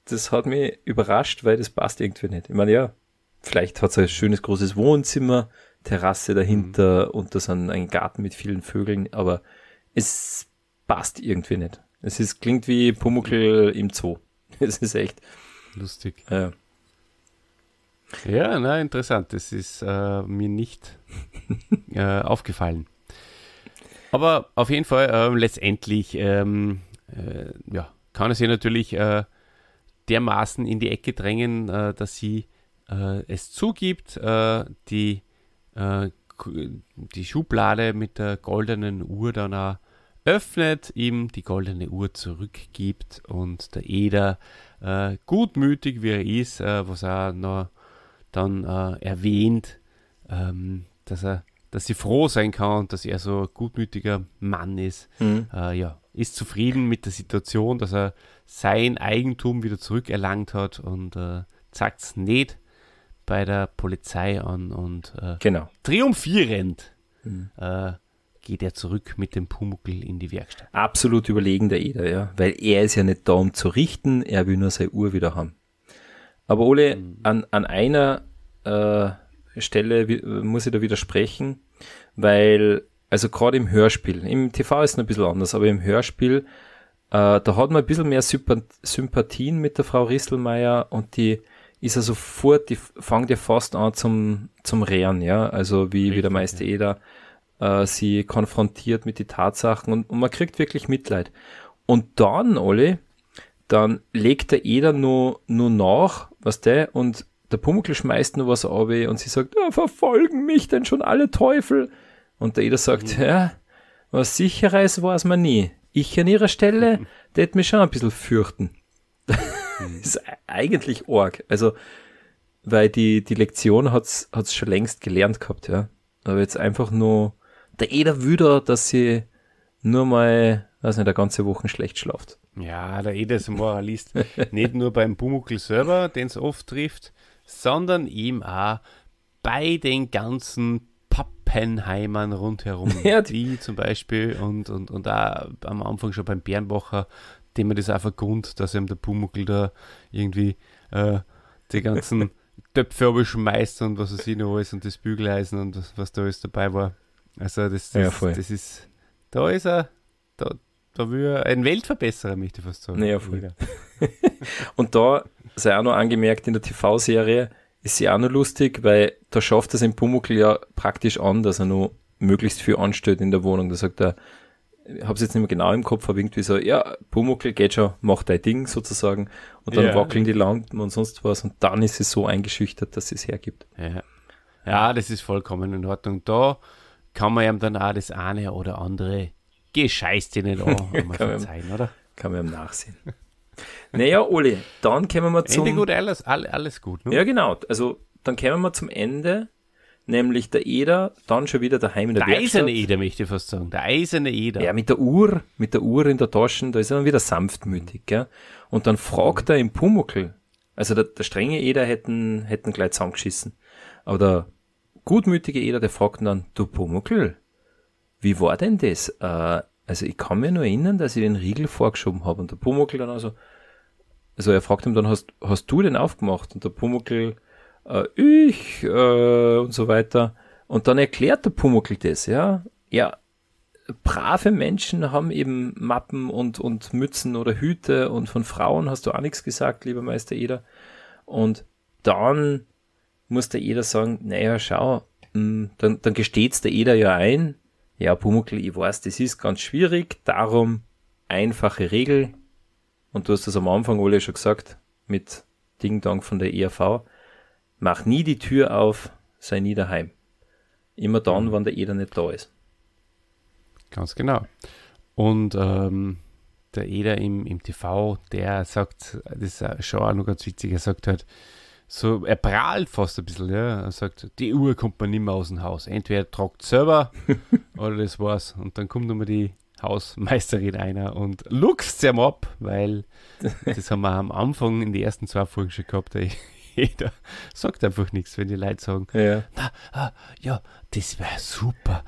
das hat mich überrascht, weil das passt irgendwie nicht. Ich meine, ja, vielleicht hat es ein schönes großes Wohnzimmer, Terrasse dahinter mhm. und da sind ein Garten mit vielen Vögeln, aber es passt irgendwie nicht. Es ist, klingt wie Pumuckel im Zoo. Es ist echt lustig. Äh. Ja, na, interessant. Das ist äh, mir nicht äh, aufgefallen. Aber auf jeden Fall, ähm, letztendlich, ähm, äh, ja, kann es sie natürlich äh, dermaßen in die Ecke drängen, äh, dass sie es zugibt, die, die Schublade mit der goldenen Uhr dann auch öffnet, ihm die goldene Uhr zurückgibt und der Eder, äh, gutmütig wie er ist, äh, was er noch dann äh, erwähnt, ähm, dass er dass sie froh sein kann und dass er so ein gutmütiger Mann ist. Mhm. Äh, ja, ist zufrieden mit der Situation, dass er sein Eigentum wieder zurückerlangt hat und äh, zeigt es nicht bei der Polizei an und äh, genau. triumphierend mhm. äh, geht er zurück mit dem Pumuckl in die Werkstatt. Absolut überlegen der Eder, ja, weil er ist ja nicht da, um zu richten, er will nur seine Uhr wieder haben. Aber Ole, mhm. an, an einer äh, Stelle muss ich da widersprechen, weil, also gerade im Hörspiel, im TV ist es ein bisschen anders, aber im Hörspiel, äh, da hat man ein bisschen mehr Sympathien mit der Frau Risselmeier und die ist ja sofort, die fängt ja fast an zum, zum Rehren, ja, also wie, Richtig, wie der Meister ja. Eder äh, sie konfrontiert mit den Tatsachen und, und, man kriegt wirklich Mitleid. Und dann, Olli, dann legt der Eder nur, nur nach, was der, und der Pumuckl schmeißt nur was ab und sie sagt, ja, verfolgen mich denn schon alle Teufel? Und der Eder sagt, mhm. ja, was sicherer ist, weiß man nie. Ich an ihrer Stelle, der hätte mich schon ein bisschen fürchten. Mhm. ist eigentlich arg. Also, weil die, die Lektion hat's, hat's schon längst gelernt gehabt, ja. Aber jetzt einfach nur Eh der Eder wüder, dass sie nur mal, weiß nicht, eine ganze Woche schlecht schlaft. Ja, der Eder ist ein Moralist. nicht nur beim Bumukel selber, den es oft trifft, sondern ihm auch bei den ganzen Pappenheimern rundherum. Ja, die, die zum Beispiel und, und, und auch am Anfang schon beim Bernbacher, dem man das auch vergrund, dass ihm der Pumuckl da irgendwie äh, die ganzen Töpfe schmeißt und was er sieht noch alles und das Bügeleisen und was, was da alles dabei war. Also das, das, ja, voll. das ist, da ist er, da, da will er, ein Weltverbesserer, möchte ich fast sagen. Ja, voll. Und da sei auch noch angemerkt, in der TV-Serie ist sie auch noch lustig, weil da schafft es im Pumuckl ja praktisch an, dass er nur möglichst viel anstellt in der Wohnung. Da sagt er, ich habe es jetzt nicht mehr genau im Kopf, aber irgendwie so, ja, Pumuckl geht schon, mach dein Ding sozusagen. Und dann ja. wackeln die Lampen und sonst was. Und dann ist sie so eingeschüchtert, dass sie es hergibt. Ja. ja, das ist vollkommen in Ordnung. Da kann man ihm dann auch das eine oder andere gescheißt in den an, kann man verzeihen, oder? Kann man ihm nachsehen. naja, Uli, dann kommen wir zum... Ende gut, alles, alles gut. Ne? Ja, genau. Also, dann kommen wir zum Ende, nämlich der Eder, dann schon wieder daheim in der, der Werkstatt. eiserne Eder, möchte ich fast sagen. Der eiserne Eder. Ja, mit der Uhr, mit der Uhr in der Tasche, da ist er dann wieder sanftmütig, gell? Und dann fragt er im Pumuckl, also der, der strenge Eder hätten, hätten gleich zusammengeschissen. Aber der gutmütige Eder, der fragt dann, du Pumuckl, wie war denn das? Äh, also ich kann mir nur erinnern, dass ich den Riegel vorgeschoben habe und der Pumuckl dann also, also er fragt ihm dann, hast, hast du den aufgemacht? Und der Pumuckl, äh, ich äh, und so weiter. Und dann erklärt der Pumuckl das, ja. Ja, brave Menschen haben eben Mappen und, und Mützen oder Hüte und von Frauen hast du auch nichts gesagt, lieber Meister Eder. Und dann muss der Eder sagen, naja, schau, mm, dann, dann gesteht's der Eder ja ein, ja, Pumuckl, ich weiß, das ist ganz schwierig, darum einfache Regel. Und du hast das am Anfang, Ole, schon gesagt, mit Ding Dong von der ERV. Mach nie die Tür auf, sei nie daheim. Immer dann, mhm. wenn der Eder nicht da ist. Ganz genau. Und ähm, der Eder im, im TV, der sagt, das ist schon auch noch ganz witzig, er sagt halt, so, er prahlt fast ein bisschen, ja. Er sagt, die Uhr kommt man nicht mehr aus dem Haus. Entweder tragt selber oder das war's. Und dann kommt nochmal die Hausmeisterin einer und luchst sie ab, weil das haben wir am Anfang in den ersten zwei Folgen schon gehabt. Ey. Jeder sagt einfach nichts, wenn die Leute sagen, ja, na, ah, ja das wäre super,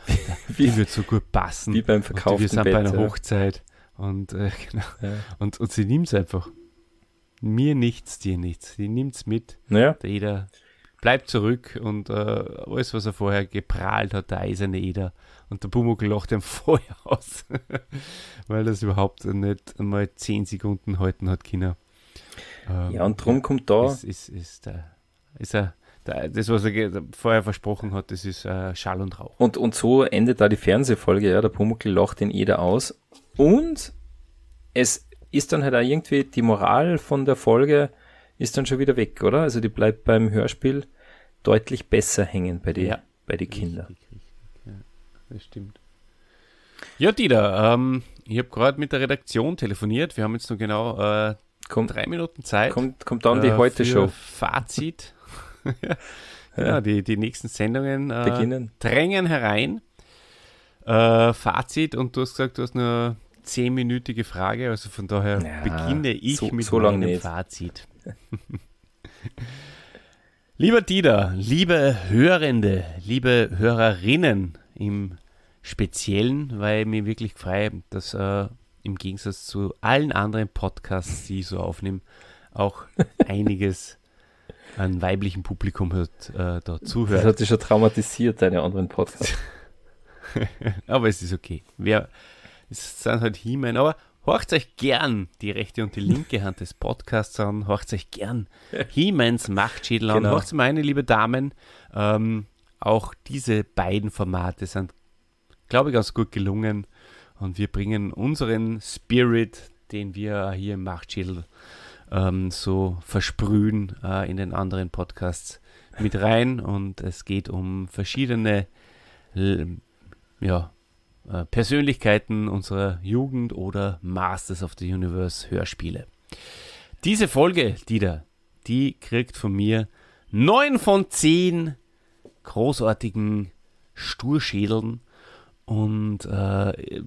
wie würde so gut passen. Wie beim Verkauf. Wir sind Bett, bei einer ja. Hochzeit und, äh, genau. ja. und, und sie nimmt es einfach. Mir nichts, dir nichts. Die nimmt's mit. Ja. Der Eder bleibt zurück und äh, alles, was er vorher geprahlt hat, der eiserne Eder. Und der Pumuckl lacht ihm Feuer aus, weil das überhaupt nicht einmal zehn Sekunden halten hat, Kinder. Ähm, ja, und drum ja, kommt da. Ist, ist, ist, äh, der, ist er das, was er vorher versprochen hat, das ist äh, Schall und Rauch. Und, und so endet da die Fernsehfolge, ja, der Pumuckl lacht den Eder aus und es ist dann halt auch irgendwie die Moral von der Folge ist dann schon wieder weg, oder? Also die bleibt beim Hörspiel deutlich besser hängen bei den, ja. bei den Kindern. Richtig, richtig. Ja, das stimmt. Ja, Dieter, ähm, ich habe gerade mit der Redaktion telefoniert. Wir haben jetzt nur genau äh, kommt, drei Minuten Zeit. Kommt, kommt dann die äh, Heute-Show. Fazit. ja, ja. Genau, die, die nächsten Sendungen äh, drängen herein. Äh, Fazit und du hast gesagt, du hast nur zehnminütige Frage, also von daher ja, beginne ich so, mit so meinem Fazit. Lieber Dieter, liebe Hörende, liebe Hörerinnen im Speziellen, weil mir wirklich frei, dass äh, im Gegensatz zu allen anderen Podcasts, die ich so aufnehme, auch einiges an weiblichem Publikum hört, äh, da zuhört. Das hat dich schon traumatisiert, deine anderen Podcasts. Aber es ist okay. Wer es sind halt He-Man, aber horcht euch gern die rechte und die linke Hand des Podcasts an, horcht euch gern He-Mans Machtschädel genau. an, horcht meine liebe Damen, ähm, auch diese beiden Formate sind, glaube ich, ganz gut gelungen und wir bringen unseren Spirit, den wir hier im Machtschädel ähm, so versprühen, äh, in den anderen Podcasts mit rein und es geht um verschiedene ja, äh, Persönlichkeiten unserer Jugend oder Masters of the Universe Hörspiele. Diese Folge, Dieter, die kriegt von mir neun von zehn großartigen Sturschädeln und äh,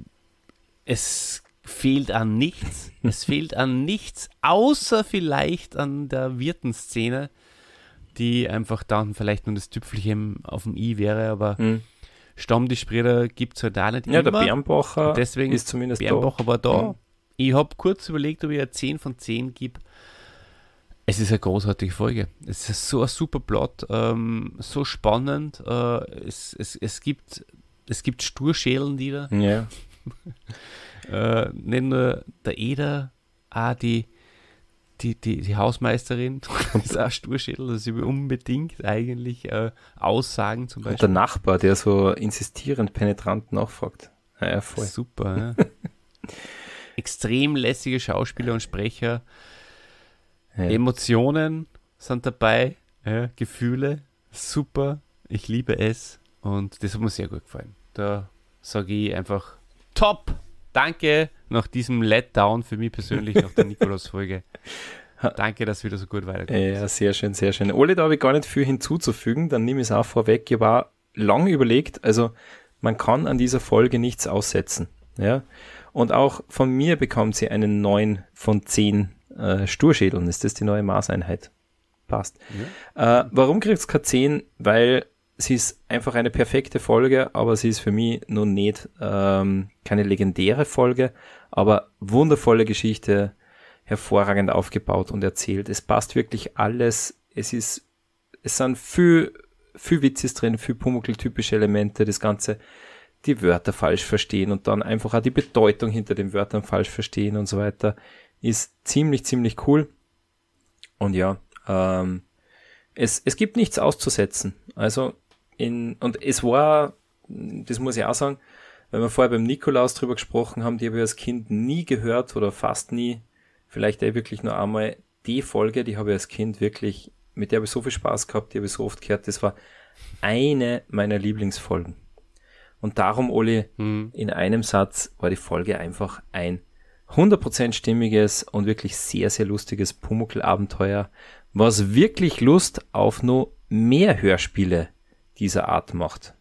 es fehlt an nichts. Es fehlt an nichts, außer vielleicht an der Wirtenszene, die einfach dann vielleicht nur das Tüpfelchen auf dem i wäre, aber mhm. Stammtischredner gibt es halt auch nicht ja, immer. Ja, der Bernbacher deswegen ist zumindest Bernbacher da. war da. Mhm. Ich habe kurz überlegt, ob ich eine 10 von 10 gebe. Es ist eine großartige Folge. Es ist so ein super Plot, ähm, so spannend. Äh, es, es, es gibt es gibt Sturschälen, die da. Ja. äh, nicht nur der Eder, auch die die, die, die Hausmeisterin ist auch Sturschädel, dass sie unbedingt eigentlich äh, Aussagen zum Beispiel. Und der Nachbar, der so insistierend, penetrant nachfragt. Ja, ja voll. Super, ne? Extrem lässige Schauspieler und Sprecher. Ja. Emotionen sind dabei, ja, Gefühle, super. Ich liebe es und das hat mir sehr gut gefallen. Da sage ich einfach top. Danke nach diesem Letdown für mich persönlich nach der Nikolaus-Folge. Danke, dass wieder so gut weitergeht. Ja, sehr schön, sehr schön. Ole, da habe ich gar nicht viel hinzuzufügen, dann nehme ich es auch vorweg. Ich war lang überlegt, also man kann an dieser Folge nichts aussetzen. Ja? Und auch von mir bekommt sie einen 9 von 10 äh, Sturschädeln. Ist das die neue Maßeinheit? Passt. Ja. Äh, warum kriegt es keine 10? Weil sie ist einfach eine perfekte Folge, aber sie ist für mich nun nicht ähm, keine legendäre Folge, aber wundervolle Geschichte, hervorragend aufgebaut und erzählt. Es passt wirklich alles. Es ist, es sind viel, viel Witzes drin, viel Pumuckl-typische Elemente, das Ganze, die Wörter falsch verstehen und dann einfach auch die Bedeutung hinter den Wörtern falsch verstehen und so weiter, ist ziemlich, ziemlich cool. Und ja, ähm, es, es gibt nichts auszusetzen. Also in, und es war, das muss ich auch sagen, wenn wir vorher beim Nikolaus drüber gesprochen haben, die habe ich als Kind nie gehört oder fast nie, vielleicht eh wirklich nur einmal, die Folge, die habe ich als Kind wirklich, mit der habe ich so viel Spaß gehabt, die habe ich so oft gehört, das war eine meiner Lieblingsfolgen. Und darum, Oli, mhm. in einem Satz war die Folge einfach ein 100% stimmiges und wirklich sehr, sehr lustiges Pumuckl-Abenteuer, was wirklich Lust auf nur mehr Hörspiele dieser Art macht.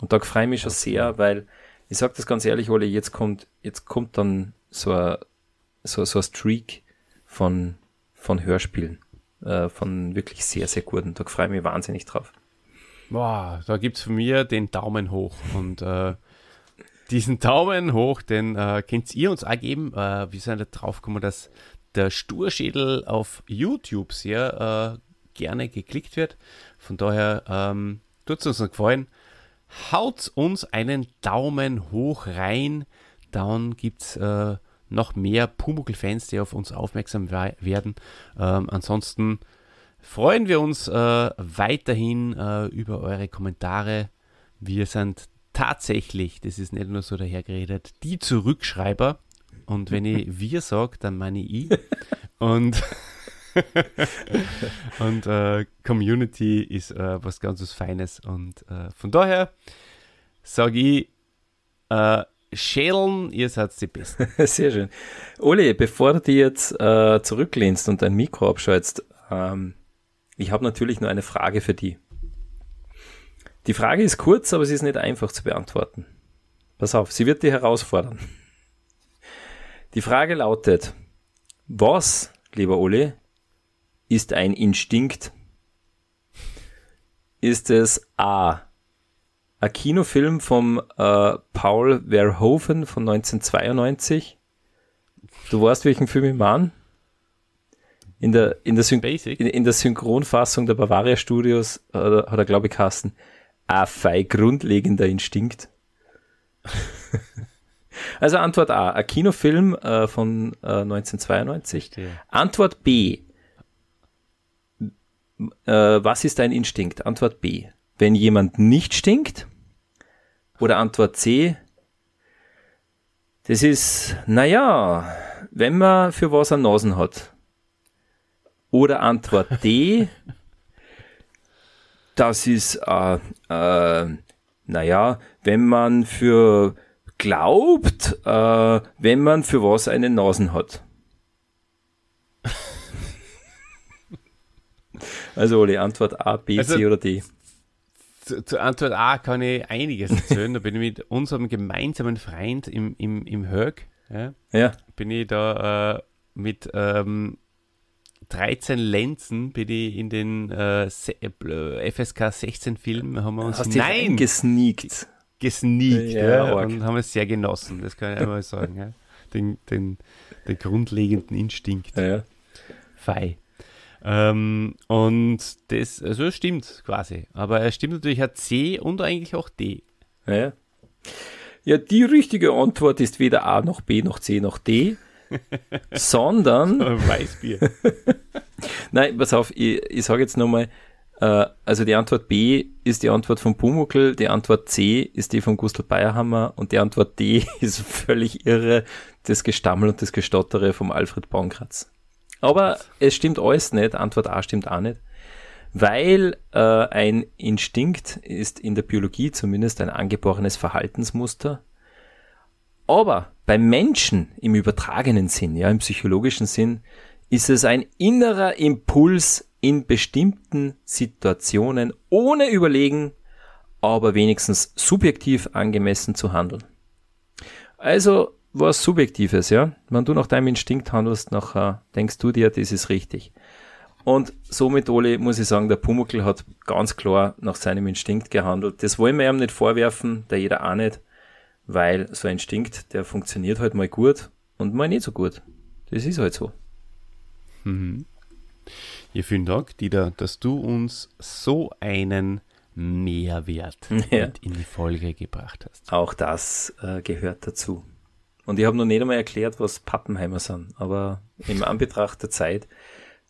Und da freue ich mich schon sehr, weil ich sage das ganz ehrlich, Ole, jetzt kommt, jetzt kommt dann so ein, so, so Streak von, von Hörspielen, äh, von wirklich sehr, sehr guten. Da freue ich mich wahnsinnig drauf. Boah, da gibt es von mir den Daumen hoch und äh, diesen Daumen hoch, den äh, könnt ihr uns auch geben. Äh, wir sind da drauf gekommen, dass der Sturschädel auf YouTube sehr äh, gerne geklickt wird. Von daher ähm, Tut's uns einen Gefallen. Haut uns einen Daumen hoch rein. Dann gibt's äh, noch mehr Pumuckl-Fans, die auf uns aufmerksam werden. Ähm, ansonsten freuen wir uns äh, weiterhin äh, über eure Kommentare. Wir sind tatsächlich, das ist nicht nur so dahergeredet, die Zurückschreiber. Und wenn ich wir sage, dann meine ich. Und und äh, Community ist äh, was ganz Feines. Und äh, von daher sage ich, äh, Schädeln, ihr seid die Besten. Sehr schön. Oli, bevor du jetzt äh, zurücklehnst und dein Mikro abschaltest, ähm, ich habe natürlich nur eine Frage für dich. Die Frage ist kurz, aber sie ist nicht einfach zu beantworten. Pass auf, sie wird dich herausfordern. Die Frage lautet, was, lieber Ole, ist ein Instinkt? Ist es A. Ein Kinofilm von äh, Paul Verhoeven von 1992? Du weißt, welchen Film ich meine? In der, in, der Syn in, in der Synchronfassung der Bavaria Studios äh, hat er, glaube ich, Kasten. A. Fei grundlegender Instinkt. Also Antwort A, ein Kinofilm äh, von äh, 1992. Verstehe. Antwort B, äh, was ist dein Instinkt? Antwort B. Wenn jemand nicht stinkt? Oder Antwort C. Das ist, naja, wenn man für was an Nasen hat. Oder Antwort D. das ist, äh, äh, naja, wenn man für glaubt, äh, wenn man für was eine Nasen hat. Also Oli, Antwort A, B, also, C oder D? Zu, zur Antwort A kann ich einiges erzählen. da bin ich mit unserem gemeinsamen Freund im, im, im Hög. Ja, ja. Bin ich da äh, mit ähm, 13 Lenzen bin ich in den äh, FSK 16 Filmen haben wir uns Hast nein gesneakt gesneakt ja, ja, und haben es sehr genossen das kann ich einmal sagen ja. den, den, den grundlegenden Instinkt ja, ja. fei ähm, und das, also es stimmt quasi. Aber es stimmt natürlich auch C und eigentlich auch D. Ja. ja, die richtige Antwort ist weder A noch B noch C noch D, sondern Weißbier. Nein, pass auf, ich, ich sage jetzt nochmal, äh, also die Antwort B ist die Antwort von Pumuckl, die Antwort C ist die von Gustl Bayerhammer und die Antwort D ist völlig irre, das Gestammel und das Gestottere vom Alfred Bonkratz. Aber es stimmt alles nicht, Antwort A stimmt auch nicht, weil äh, ein Instinkt ist in der Biologie zumindest ein angeborenes Verhaltensmuster. Aber beim Menschen im übertragenen Sinn, ja, im psychologischen Sinn, ist es ein innerer Impuls in bestimmten Situationen ohne Überlegen, aber wenigstens subjektiv angemessen zu handeln. Also was Subjektives, ja. Wenn du nach deinem Instinkt handelst, nachher äh, denkst du dir, das ist richtig. Und somit, Oli, muss ich sagen, der Pumuckl hat ganz klar nach seinem Instinkt gehandelt. Das wollen wir ihm nicht vorwerfen, der jeder auch nicht, weil so ein Instinkt, der funktioniert halt mal gut und mal nicht so gut. Das ist halt so. Mhm. Ja, vielen Dank, Dieter, dass du uns so einen Mehrwert ja. in die Folge gebracht hast. Auch das äh, gehört dazu. Und ich habe noch nicht einmal erklärt, was Pappenheimer sind. Aber im Anbetracht der Zeit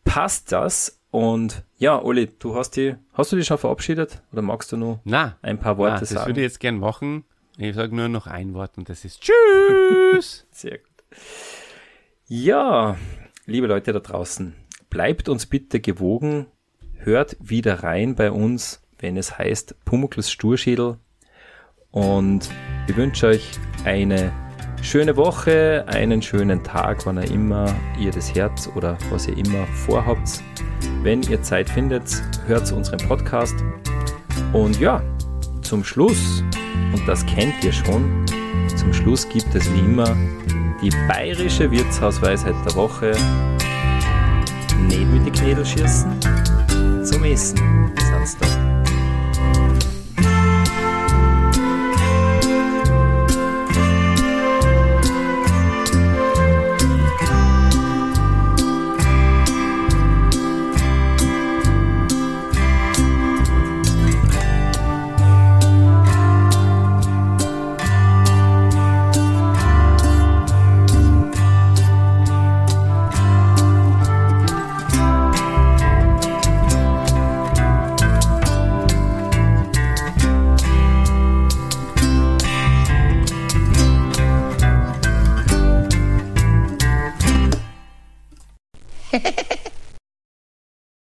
passt das. Und ja, Oli, du hast die, hast du dich schon verabschiedet? Oder magst du noch ein paar Worte na, das sagen? Das würde ich jetzt gern machen. Ich sage nur noch ein Wort und das ist Tschüss! Sehr gut. Ja, liebe Leute da draußen, bleibt uns bitte gewogen, hört wieder rein bei uns, wenn es heißt Pumuckls Sturschädel. Und ich wünsche euch eine schöne Woche, einen schönen Tag, wann ihr immer ihr das Herz oder was ihr immer vorhabt. Wenn ihr Zeit findet, hört unseren Podcast. Und ja, zum Schluss, und das kennt ihr schon, zum Schluss gibt es wie immer die bayerische Wirtshausweisheit der Woche. Nicht mit den Knädel schießen, zum Essen. Sonst doch.